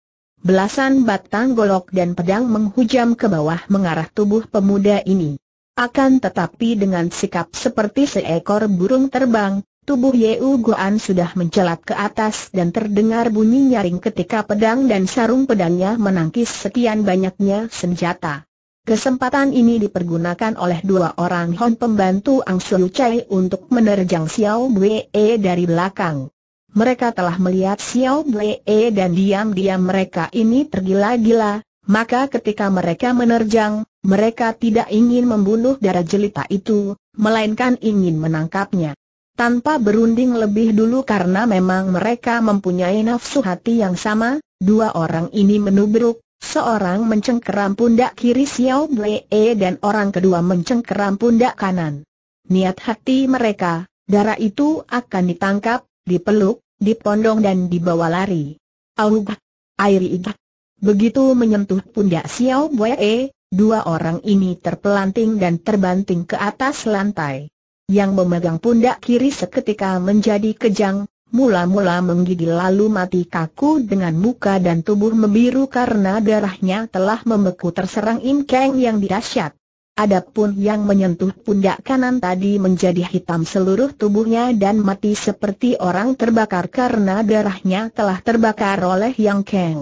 belasan batang golok dan pedang menghujam ke bawah mengarah tubuh pemuda ini. Akan tetapi dengan sikap seperti seekor burung terbang, tubuh Yeu Goan sudah mencelat ke atas dan terdengar bunyi nyaring ketika pedang dan sarung pedangnya menangkis sekian banyaknya senjata. Kesempatan ini dipergunakan oleh dua orang Hon pembantu Ang Suu Chai untuk menerjang Xiao Wei dari belakang mereka telah melihat Xiao Blee dan diam-diam mereka ini tergila-gila, maka ketika mereka menerjang, mereka tidak ingin membunuh darah jelita itu, melainkan ingin menangkapnya. Tanpa berunding lebih dulu karena memang mereka mempunyai nafsu hati yang sama, dua orang ini menubruk, seorang mencengkeram pundak kiri Xiao Blee dan orang kedua mencengkeram pundak kanan. Niat hati mereka, darah itu akan ditangkap, dipeluk, dipondong dan dibawa lari. Augak, air igak. Begitu menyentuh pundak Xiao Boye, dua orang ini terpelanting dan terbanting ke atas lantai. Yang memegang pundak kiri seketika menjadi kejang, mula-mula menggigil lalu mati kaku dengan muka dan tubuh membiru karena darahnya telah membeku terserang Im Kang yang dirasyat. Adapun yang menyentuh pundak kanan tadi menjadi hitam seluruh tubuhnya dan mati seperti orang terbakar karena darahnya telah terbakar oleh Yang Kang.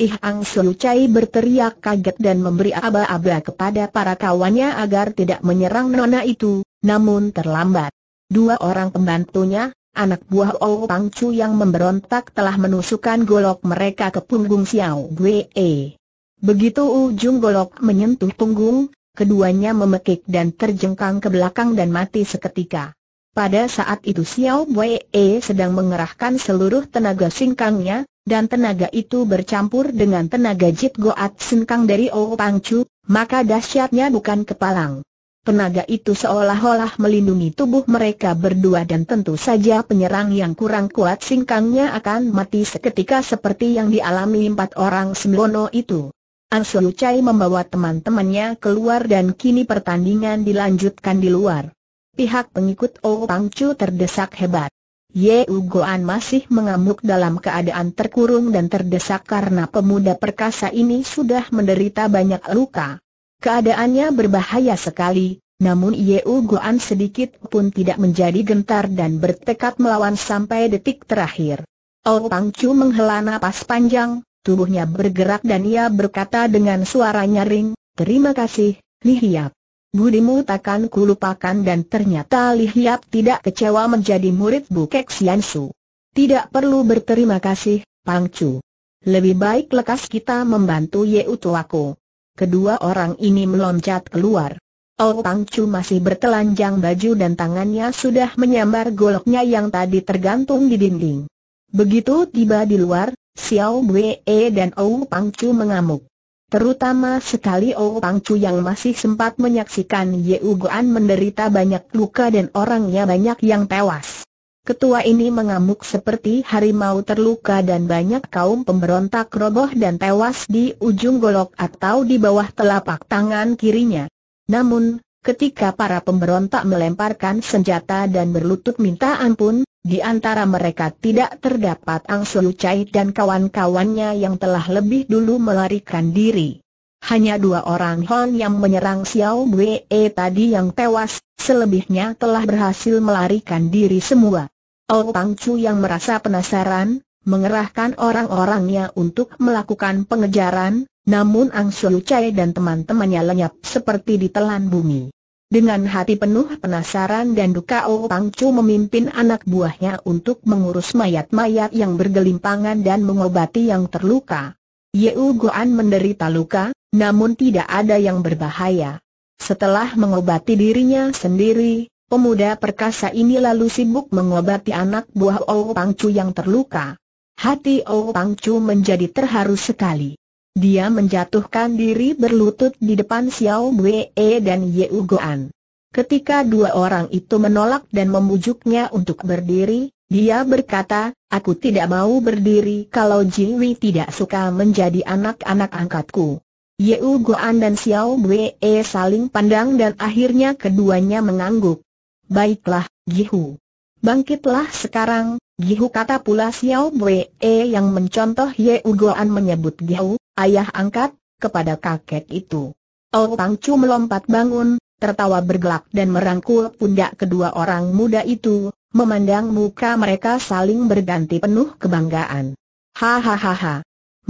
Ih Ang Sulucai berteriak kaget dan memberi aba-aba kepada para kawannya agar tidak menyerang nona itu, namun terlambat. Dua orang pembantunya, anak buah Ou Pang Chu yang memberontak telah menusukkan golok mereka ke punggung Xiao Wei. Begitu ujung golok menyentuh punggung, keduanya memekik dan terjengkang ke belakang dan mati seketika. Pada saat itu Xiao Wei e sedang mengerahkan seluruh tenaga singkangnya, dan tenaga itu bercampur dengan tenaga Jit Goat Singkang dari O Chu, maka dahsyatnya bukan kepalang. Tenaga itu seolah-olah melindungi tubuh mereka berdua dan tentu saja penyerang yang kurang kuat singkangnya akan mati seketika seperti yang dialami empat orang sembono itu. An Siu Chai membawa teman-temannya keluar dan kini pertandingan dilanjutkan di luar. Pihak pengikut O Pang Chu terdesak hebat. Ye Goan masih mengamuk dalam keadaan terkurung dan terdesak karena pemuda perkasa ini sudah menderita banyak luka. Keadaannya berbahaya sekali, namun Ye Goan sedikit pun tidak menjadi gentar dan bertekad melawan sampai detik terakhir. O Pang Chu menghela napas panjang, Tubuhnya bergerak dan ia berkata dengan suara nyaring, Terima kasih, Li Hiap. Budimu takkan kulupakan dan ternyata Li Hiap tidak kecewa menjadi murid Bukek Siansu. Tidak perlu berterima kasih, Pangcu. Lebih baik lekas kita membantu Ye Utuaku. Kedua orang ini meloncat keluar. Oh Pangcu masih bertelanjang baju dan tangannya sudah menyambar goloknya yang tadi tergantung di dinding. Begitu tiba di luar, Xiao Wei e dan Ou Chu mengamuk. Terutama sekali Ou Chu yang masih sempat menyaksikan Ye Guan menderita banyak luka dan orangnya banyak yang tewas. Ketua ini mengamuk seperti harimau terluka dan banyak kaum pemberontak roboh dan tewas di ujung golok atau di bawah telapak tangan kirinya. Namun, ketika para pemberontak melemparkan senjata dan berlutut minta ampun, di antara mereka tidak terdapat Ang Sulu Chai dan kawan-kawannya yang telah lebih dulu melarikan diri. Hanya dua orang Hon yang menyerang Xiao Wei e tadi yang tewas, selebihnya telah berhasil melarikan diri semua. Ou Tang Chu yang merasa penasaran, mengerahkan orang-orangnya untuk melakukan pengejaran, namun Ang Sulu Chai dan teman-temannya lenyap seperti ditelan bumi. Dengan hati penuh penasaran dan duka O oh Chu memimpin anak buahnya untuk mengurus mayat-mayat yang bergelimpangan dan mengobati yang terluka. U Goan menderita luka, namun tidak ada yang berbahaya. Setelah mengobati dirinya sendiri, pemuda perkasa ini lalu sibuk mengobati anak buah O oh Chu yang terluka. Hati O oh Chu menjadi terharu sekali. Dia menjatuhkan diri berlutut di depan Xiao Wei dan Ye Ugoan. Ketika dua orang itu menolak dan membujuknya untuk berdiri, dia berkata, aku tidak mau berdiri kalau Wei tidak suka menjadi anak-anak angkatku. Ye Ugoan dan Xiao Wei saling pandang dan akhirnya keduanya mengangguk. Baiklah, Gihu. Bangkitlah sekarang, Gihu kata pula Xiao Wei yang mencontoh Ye Ugoan menyebut Gihu, ayah angkat, kepada kakek itu. Oh Chu melompat bangun, tertawa bergelak dan merangkul pundak kedua orang muda itu, memandang muka mereka saling berganti penuh kebanggaan. Hahaha.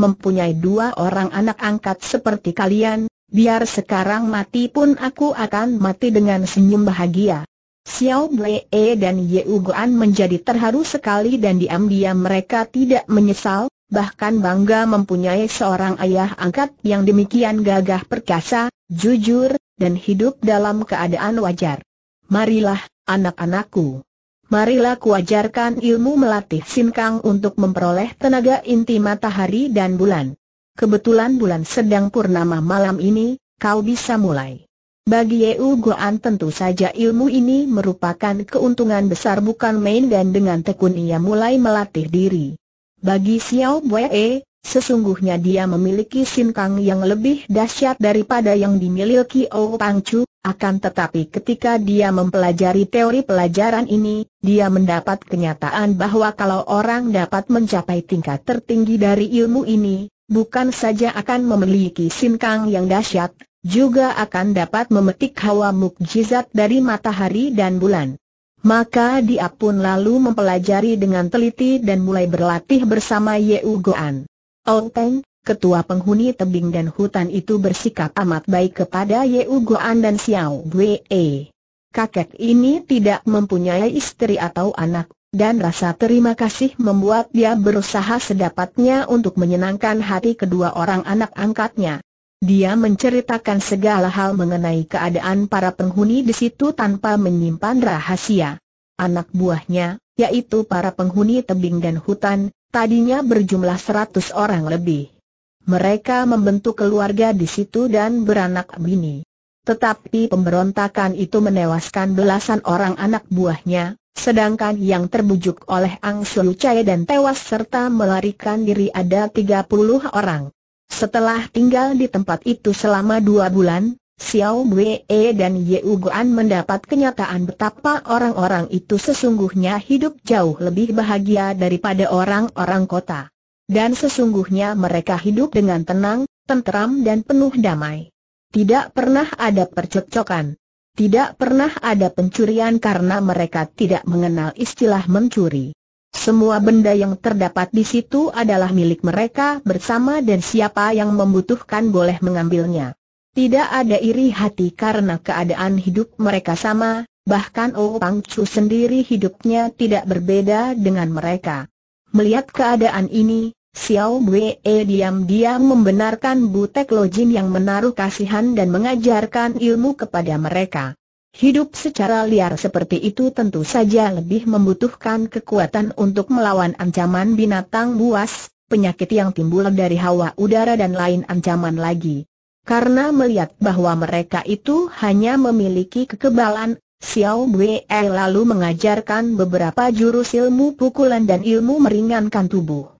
Mempunyai dua orang anak angkat seperti kalian, biar sekarang mati pun aku akan mati dengan senyum bahagia. Xiao Blee dan Ye Guan menjadi terharu sekali dan diam-diam mereka tidak menyesal, bahkan bangga mempunyai seorang ayah angkat yang demikian gagah perkasa, jujur, dan hidup dalam keadaan wajar. Marilah, anak-anakku. Marilah kuajarkan ilmu melatih sinkang untuk memperoleh tenaga inti matahari dan bulan. Kebetulan bulan sedang purnama malam ini, kau bisa mulai. Bagi Yeu Goan tentu saja ilmu ini merupakan keuntungan besar bukan main dan dengan tekun ia mulai melatih diri. Bagi Xiao Wei, sesungguhnya dia memiliki sinkang yang lebih dahsyat daripada yang dimiliki Ou Chu. akan tetapi ketika dia mempelajari teori pelajaran ini, dia mendapat kenyataan bahwa kalau orang dapat mencapai tingkat tertinggi dari ilmu ini, bukan saja akan memiliki sinkang yang dahsyat, juga akan dapat memetik hawa mukjizat dari matahari dan bulan. Maka dia pun lalu mempelajari dengan teliti dan mulai berlatih bersama Yeu Goan. Peng, ketua penghuni tebing dan hutan itu bersikap amat baik kepada Yeu Goan dan Xiao Wei. Kakek ini tidak mempunyai istri atau anak, dan rasa terima kasih membuat dia berusaha sedapatnya untuk menyenangkan hati kedua orang anak angkatnya. Dia menceritakan segala hal mengenai keadaan para penghuni di situ tanpa menyimpan rahasia. Anak buahnya, yaitu para penghuni tebing dan hutan, tadinya berjumlah seratus orang lebih. Mereka membentuk keluarga di situ dan beranak bini. Tetapi pemberontakan itu menewaskan belasan orang anak buahnya, sedangkan yang terbujuk oleh Ang Sulucai dan tewas serta melarikan diri ada 30 orang. Setelah tinggal di tempat itu selama dua bulan, Xiao Wei dan Ye Guan mendapat kenyataan betapa orang-orang itu sesungguhnya hidup jauh lebih bahagia daripada orang-orang kota. Dan sesungguhnya mereka hidup dengan tenang, tentram dan penuh damai. Tidak pernah ada percekcokan. Tidak pernah ada pencurian karena mereka tidak mengenal istilah mencuri. Semua benda yang terdapat di situ adalah milik mereka bersama dan siapa yang membutuhkan boleh mengambilnya. Tidak ada iri hati karena keadaan hidup mereka sama, bahkan Ou Pang Chu sendiri hidupnya tidak berbeda dengan mereka. Melihat keadaan ini, Xiao Wei diam-diam membenarkan Butek Lojin yang menaruh kasihan dan mengajarkan ilmu kepada mereka. Hidup secara liar seperti itu tentu saja lebih membutuhkan kekuatan untuk melawan ancaman binatang buas, penyakit yang timbul dari hawa udara dan lain ancaman lagi. Karena melihat bahwa mereka itu hanya memiliki kekebalan, Xiao Wei lalu mengajarkan beberapa jurus ilmu pukulan dan ilmu meringankan tubuh.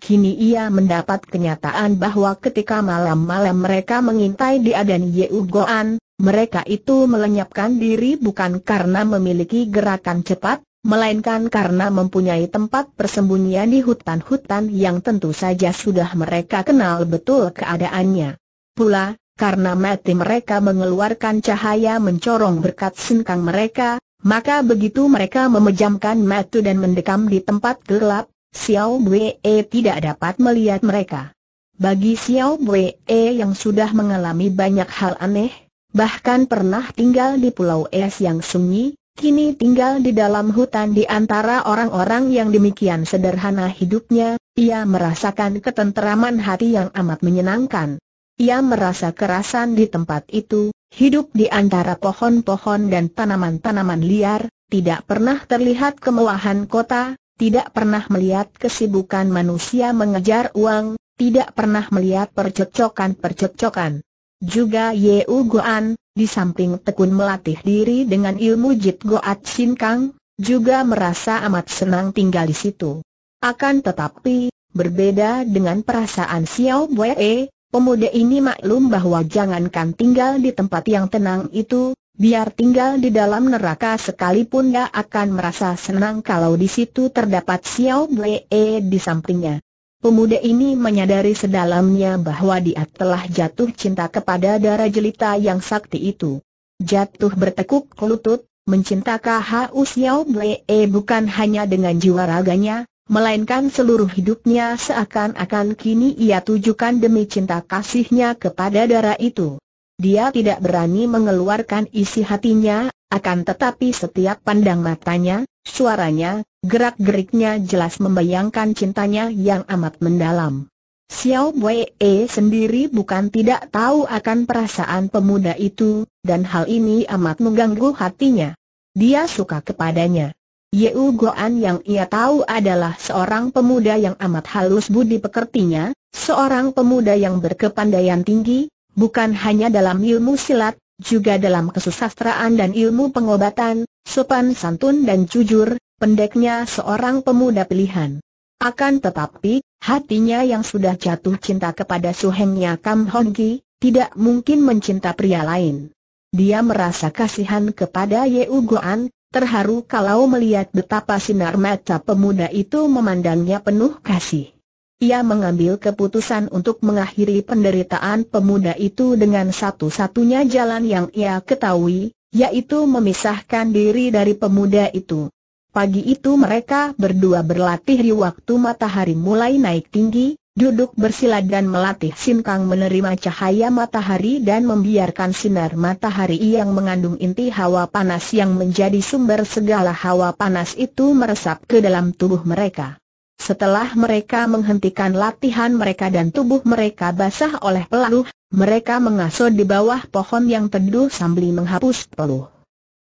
Kini ia mendapat kenyataan bahwa ketika malam-malam mereka mengintai di dan Yeu mereka itu melenyapkan diri bukan karena memiliki gerakan cepat, melainkan karena mempunyai tempat persembunyian di hutan-hutan yang tentu saja sudah mereka kenal betul keadaannya. Pula, karena mati mereka mengeluarkan cahaya mencorong berkat sinkang mereka, maka begitu mereka memejamkan mata dan mendekam di tempat gelap, Xiao Bwe e tidak dapat melihat mereka. Bagi Xiao Bwe e yang sudah mengalami banyak hal aneh, bahkan pernah tinggal di pulau es yang sunyi, kini tinggal di dalam hutan di antara orang-orang yang demikian sederhana hidupnya, ia merasakan ketenteraman hati yang amat menyenangkan. Ia merasa kerasan di tempat itu, hidup di antara pohon-pohon dan tanaman-tanaman liar, tidak pernah terlihat kemewahan kota, tidak pernah melihat kesibukan manusia mengejar uang, tidak pernah melihat percekcokan-percekcokan. Juga Yeu Goan, di samping tekun melatih diri dengan ilmu Jit Goat Sin Kang, juga merasa amat senang tinggal di situ. Akan tetapi, berbeda dengan perasaan Xiao Wei, pemuda ini maklum bahwa jangankan tinggal di tempat yang tenang itu, Biar tinggal di dalam neraka sekalipun dia akan merasa senang kalau di situ terdapat Xiao Blee e di sampingnya. Pemuda ini menyadari sedalamnya bahwa dia telah jatuh cinta kepada darah jelita yang sakti itu. Jatuh bertekuk lutut, mencintakah Hau Xiao Blee e bukan hanya dengan jiwa raganya, melainkan seluruh hidupnya seakan-akan kini ia tujukan demi cinta kasihnya kepada darah itu. Dia tidak berani mengeluarkan isi hatinya, akan tetapi setiap pandang matanya, suaranya, gerak-geriknya jelas membayangkan cintanya yang amat mendalam. Xiao Wei sendiri bukan tidak tahu akan perasaan pemuda itu, dan hal ini amat mengganggu hatinya. Dia suka kepadanya. Yeu Goan yang ia tahu adalah seorang pemuda yang amat halus budi pekertinya, seorang pemuda yang berkepandaian tinggi, bukan hanya dalam ilmu silat, juga dalam kesusastraan dan ilmu pengobatan, sopan santun dan jujur, pendeknya seorang pemuda pilihan. Akan tetapi, hatinya yang sudah jatuh cinta kepada suhengnya Kam Hong Gi, tidak mungkin mencinta pria lain. Dia merasa kasihan kepada Ye Ugoan, terharu kalau melihat betapa sinar mata pemuda itu memandangnya penuh kasih ia mengambil keputusan untuk mengakhiri penderitaan pemuda itu dengan satu-satunya jalan yang ia ketahui, yaitu memisahkan diri dari pemuda itu. Pagi itu mereka berdua berlatih di waktu matahari mulai naik tinggi, duduk bersila dan melatih Sinkang menerima cahaya matahari dan membiarkan sinar matahari yang mengandung inti hawa panas yang menjadi sumber segala hawa panas itu meresap ke dalam tubuh mereka. Setelah mereka menghentikan latihan mereka dan tubuh mereka basah oleh peluh, mereka mengaso di bawah pohon yang teduh sambil menghapus peluh.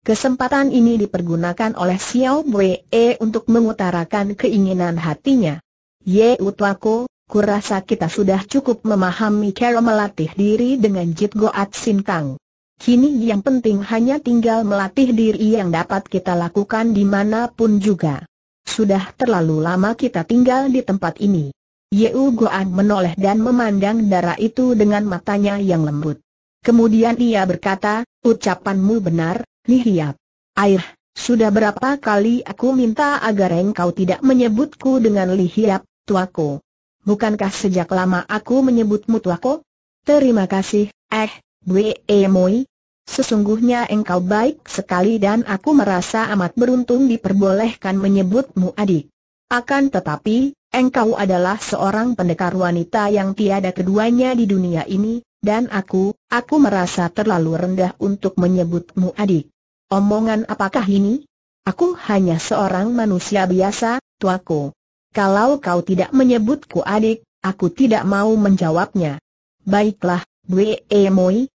Kesempatan ini dipergunakan oleh Xiao Wei untuk mengutarakan keinginan hatinya. Ye Utwako, kurasa kita sudah cukup memahami cara melatih diri dengan Jit Goat Sin Kang. Kini yang penting hanya tinggal melatih diri yang dapat kita lakukan dimanapun juga. Sudah terlalu lama kita tinggal di tempat ini. Yeu Goan menoleh dan memandang darah itu dengan matanya yang lembut. Kemudian ia berkata, ucapanmu benar, Lihiap. Air, sudah berapa kali aku minta agar engkau tidak menyebutku dengan Lihiap, tuaku. Bukankah sejak lama aku menyebutmu tuaku? Terima kasih, eh, Bwe Moi, Sesungguhnya engkau baik sekali dan aku merasa amat beruntung diperbolehkan menyebutmu adik. Akan tetapi, engkau adalah seorang pendekar wanita yang tiada keduanya di dunia ini, dan aku, aku merasa terlalu rendah untuk menyebutmu adik. Omongan apakah ini? Aku hanya seorang manusia biasa, tuaku. Kalau kau tidak menyebutku adik, aku tidak mau menjawabnya. Baiklah, Bwe Moi,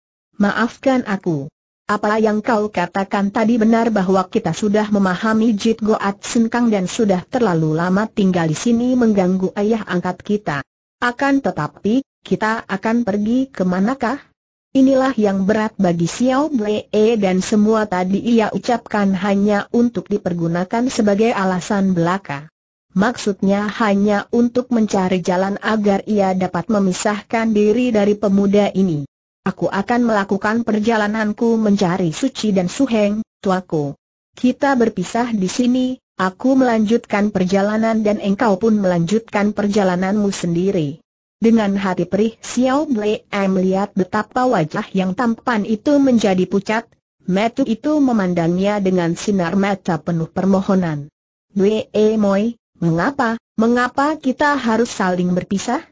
maafkan aku. Apa yang kau katakan tadi benar bahwa kita sudah memahami Jit Goat Senkang dan sudah terlalu lama tinggal di sini mengganggu ayah angkat kita. Akan tetapi, kita akan pergi ke manakah? Inilah yang berat bagi Xiao Wei dan semua tadi ia ucapkan hanya untuk dipergunakan sebagai alasan belaka. Maksudnya hanya untuk mencari jalan agar ia dapat memisahkan diri dari pemuda ini. Aku akan melakukan perjalananku mencari Suci dan Suheng, tuaku. Kita berpisah di sini, aku melanjutkan perjalanan dan engkau pun melanjutkan perjalananmu sendiri. Dengan hati perih Xiao Blei melihat betapa wajah yang tampan itu menjadi pucat, metu itu memandangnya dengan sinar mata penuh permohonan. Blei Moi, mengapa, mengapa kita harus saling berpisah?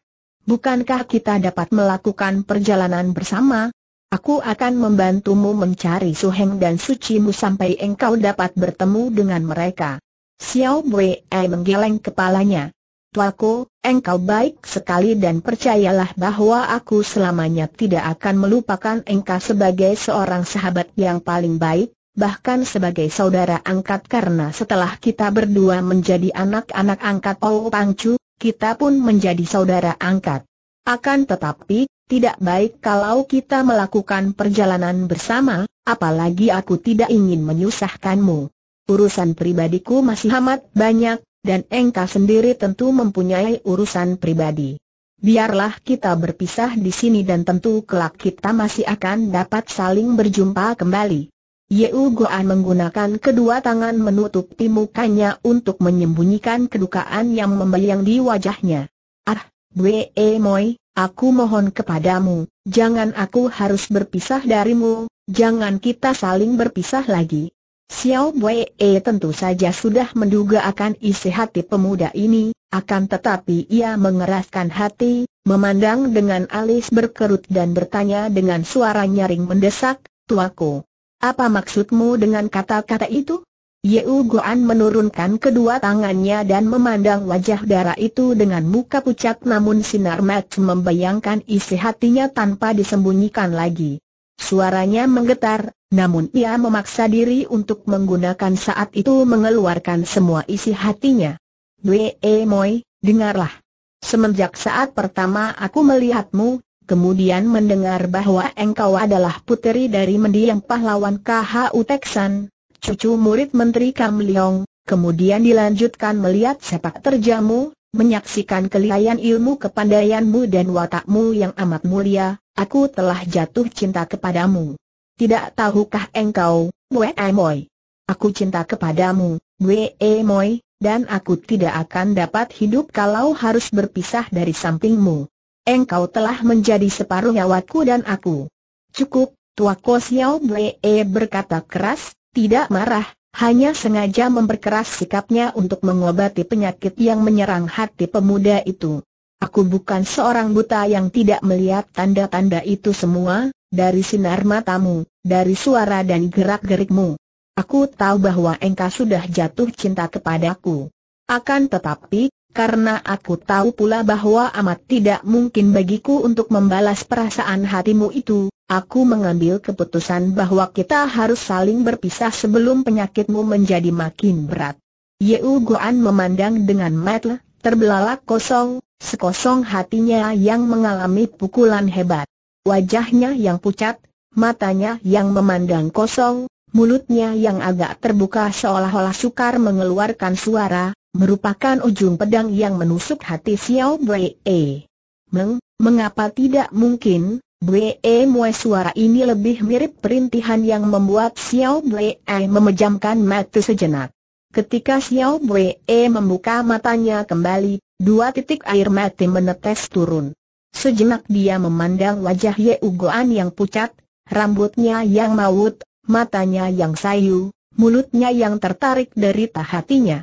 Bukankah kita dapat melakukan perjalanan bersama? Aku akan membantumu mencari Suheng dan Sucimu sampai engkau dapat bertemu dengan mereka. Xiao Wei menggeleng kepalanya. Tuaku, engkau baik sekali dan percayalah bahwa aku selamanya tidak akan melupakan engkau sebagai seorang sahabat yang paling baik, bahkan sebagai saudara angkat karena setelah kita berdua menjadi anak-anak angkat Ou Pangcu, kita pun menjadi saudara angkat. Akan tetapi, tidak baik kalau kita melakukan perjalanan bersama, apalagi aku tidak ingin menyusahkanmu. Urusan pribadiku masih amat banyak, dan engkau sendiri tentu mempunyai urusan pribadi. Biarlah kita berpisah di sini dan tentu kelak kita masih akan dapat saling berjumpa kembali. Yeu Goan menggunakan kedua tangan menutup mukanya untuk menyembunyikan kedukaan yang membayang di wajahnya. Ah, Bwe Moi, aku mohon kepadamu, jangan aku harus berpisah darimu, jangan kita saling berpisah lagi. Xiao Bwe e tentu saja sudah menduga akan isi hati pemuda ini, akan tetapi ia mengeraskan hati, memandang dengan alis berkerut dan bertanya dengan suara nyaring mendesak, tuaku. Apa maksudmu dengan kata-kata itu? Yeu Goan menurunkan kedua tangannya dan memandang wajah darah itu dengan muka pucat namun sinar mata membayangkan isi hatinya tanpa disembunyikan lagi. Suaranya menggetar, namun ia memaksa diri untuk menggunakan saat itu mengeluarkan semua isi hatinya. Wei Moi, dengarlah. Semenjak saat pertama aku melihatmu, kemudian mendengar bahwa engkau adalah puteri dari mendiang pahlawan KH Teksan, cucu murid Menteri Kam Leong, kemudian dilanjutkan melihat sepak terjamu, menyaksikan kelihayan ilmu kepandaianmu dan watakmu yang amat mulia, aku telah jatuh cinta kepadamu. Tidak tahukah engkau, Wee Moy? Aku cinta kepadamu, Wee Moy, dan aku tidak akan dapat hidup kalau harus berpisah dari sampingmu engkau telah menjadi separuh nyawaku dan aku. Cukup, Tua Ko Xiao Bwe e berkata keras, tidak marah, hanya sengaja memperkeras sikapnya untuk mengobati penyakit yang menyerang hati pemuda itu. Aku bukan seorang buta yang tidak melihat tanda-tanda itu semua, dari sinar matamu, dari suara dan gerak-gerikmu. Aku tahu bahwa engkau sudah jatuh cinta kepadaku. Akan tetapi, karena aku tahu pula bahwa amat tidak mungkin bagiku untuk membalas perasaan hatimu itu, aku mengambil keputusan bahwa kita harus saling berpisah sebelum penyakitmu menjadi makin berat. Yeu Goan memandang dengan mata terbelalak kosong, sekosong hatinya yang mengalami pukulan hebat. Wajahnya yang pucat, matanya yang memandang kosong, mulutnya yang agak terbuka seolah-olah sukar mengeluarkan suara, merupakan ujung pedang yang menusuk hati Xiao E. Meng, mengapa tidak mungkin, Wei Mue suara ini lebih mirip perintihan yang membuat Xiao E memejamkan mata sejenak. Ketika Xiao E membuka matanya kembali, dua titik air mata menetes turun. Sejenak dia memandang wajah Ye Ugoan yang pucat, rambutnya yang maut, matanya yang sayu, mulutnya yang tertarik dari hatinya.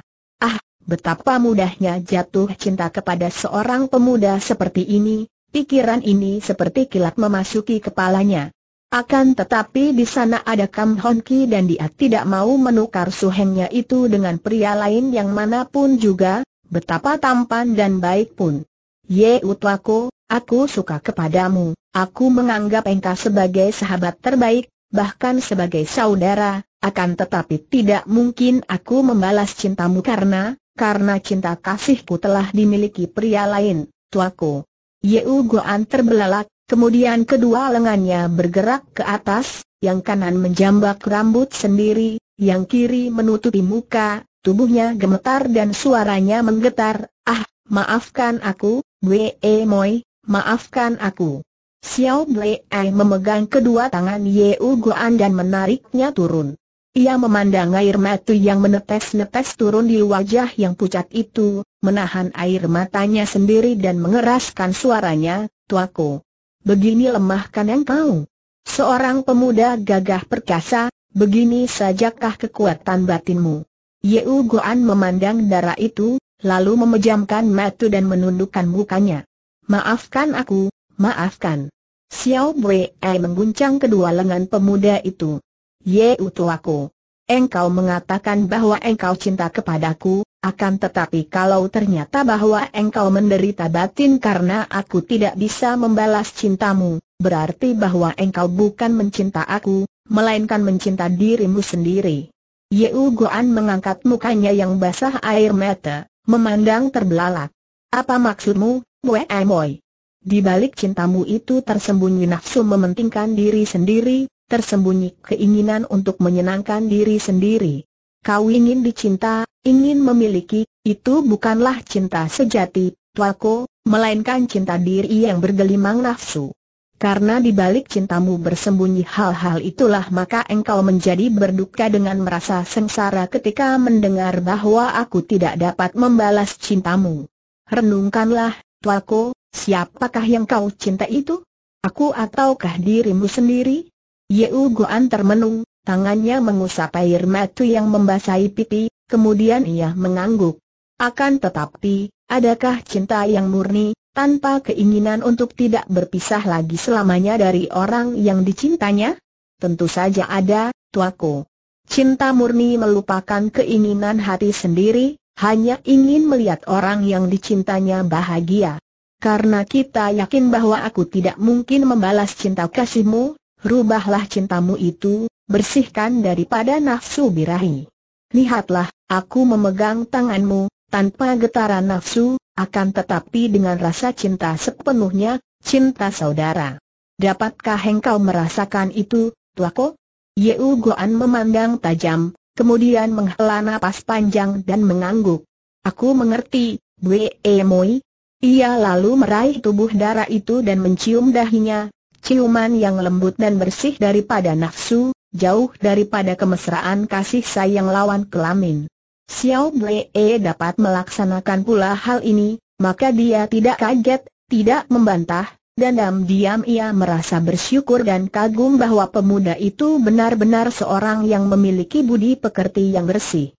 Betapa mudahnya jatuh cinta kepada seorang pemuda seperti ini, pikiran ini seperti kilat memasuki kepalanya. Akan tetapi di sana ada Kam Hon Ki dan dia tidak mau menukar suhengnya itu dengan pria lain yang manapun juga, betapa tampan dan baik pun. Ye Utwako, aku suka kepadamu, aku menganggap engkau sebagai sahabat terbaik, bahkan sebagai saudara, akan tetapi tidak mungkin aku membalas cintamu karena, karena cinta kasihku telah dimiliki pria lain, tuaku. Yeu Goan terbelalak, kemudian kedua lengannya bergerak ke atas, yang kanan menjambak rambut sendiri, yang kiri menutupi muka, tubuhnya gemetar dan suaranya menggetar, ah, maafkan aku, Wee Moi, maafkan aku. Xiao Blei memegang kedua tangan Yeu Goan dan menariknya turun. Ia memandang air mata yang menetes-netes turun di wajah yang pucat itu, menahan air matanya sendiri dan mengeraskan suaranya, Tuaku. Begini lemahkan yang engkau. Seorang pemuda gagah perkasa, begini sajakah kekuatan batinmu? Yeu Goan memandang darah itu, lalu memejamkan mata dan menundukkan mukanya. Maafkan aku, maafkan. Xiao Wei mengguncang kedua lengan pemuda itu. Ye Utuaku. Engkau mengatakan bahwa engkau cinta kepadaku, akan tetapi kalau ternyata bahwa engkau menderita batin karena aku tidak bisa membalas cintamu, berarti bahwa engkau bukan mencinta aku, melainkan mencinta dirimu sendiri. Ye ugoan mengangkat mukanya yang basah air mata, memandang terbelalak. Apa maksudmu, Wei Emoy? Di balik cintamu itu tersembunyi nafsu mementingkan diri sendiri, tersembunyi keinginan untuk menyenangkan diri sendiri. Kau ingin dicinta, ingin memiliki, itu bukanlah cinta sejati, tuaku, melainkan cinta diri yang bergelimang nafsu. Karena di balik cintamu bersembunyi hal-hal itulah maka engkau menjadi berduka dengan merasa sengsara ketika mendengar bahwa aku tidak dapat membalas cintamu. Renungkanlah, tuaku, siapakah yang kau cinta itu? Aku ataukah dirimu sendiri? Yeu Guan termenung, tangannya mengusap air mata yang membasahi pipi, kemudian ia mengangguk. Akan tetapi, adakah cinta yang murni, tanpa keinginan untuk tidak berpisah lagi selamanya dari orang yang dicintanya? Tentu saja ada, tuaku. Cinta murni melupakan keinginan hati sendiri, hanya ingin melihat orang yang dicintanya bahagia. Karena kita yakin bahwa aku tidak mungkin membalas cinta kasihmu, rubahlah cintamu itu, bersihkan daripada nafsu birahi. Lihatlah, aku memegang tanganmu, tanpa getaran nafsu, akan tetapi dengan rasa cinta sepenuhnya, cinta saudara. Dapatkah engkau merasakan itu, tuako? Yeu Goan memandang tajam, kemudian menghela napas panjang dan mengangguk. Aku mengerti, Bwe e Moi. Ia lalu meraih tubuh darah itu dan mencium dahinya, Ciuman yang lembut dan bersih daripada nafsu, jauh daripada kemesraan kasih sayang lawan kelamin. Xiao Wei dapat melaksanakan pula hal ini, maka dia tidak kaget, tidak membantah, dan diam-diam ia merasa bersyukur dan kagum bahwa pemuda itu benar-benar seorang yang memiliki budi pekerti yang bersih.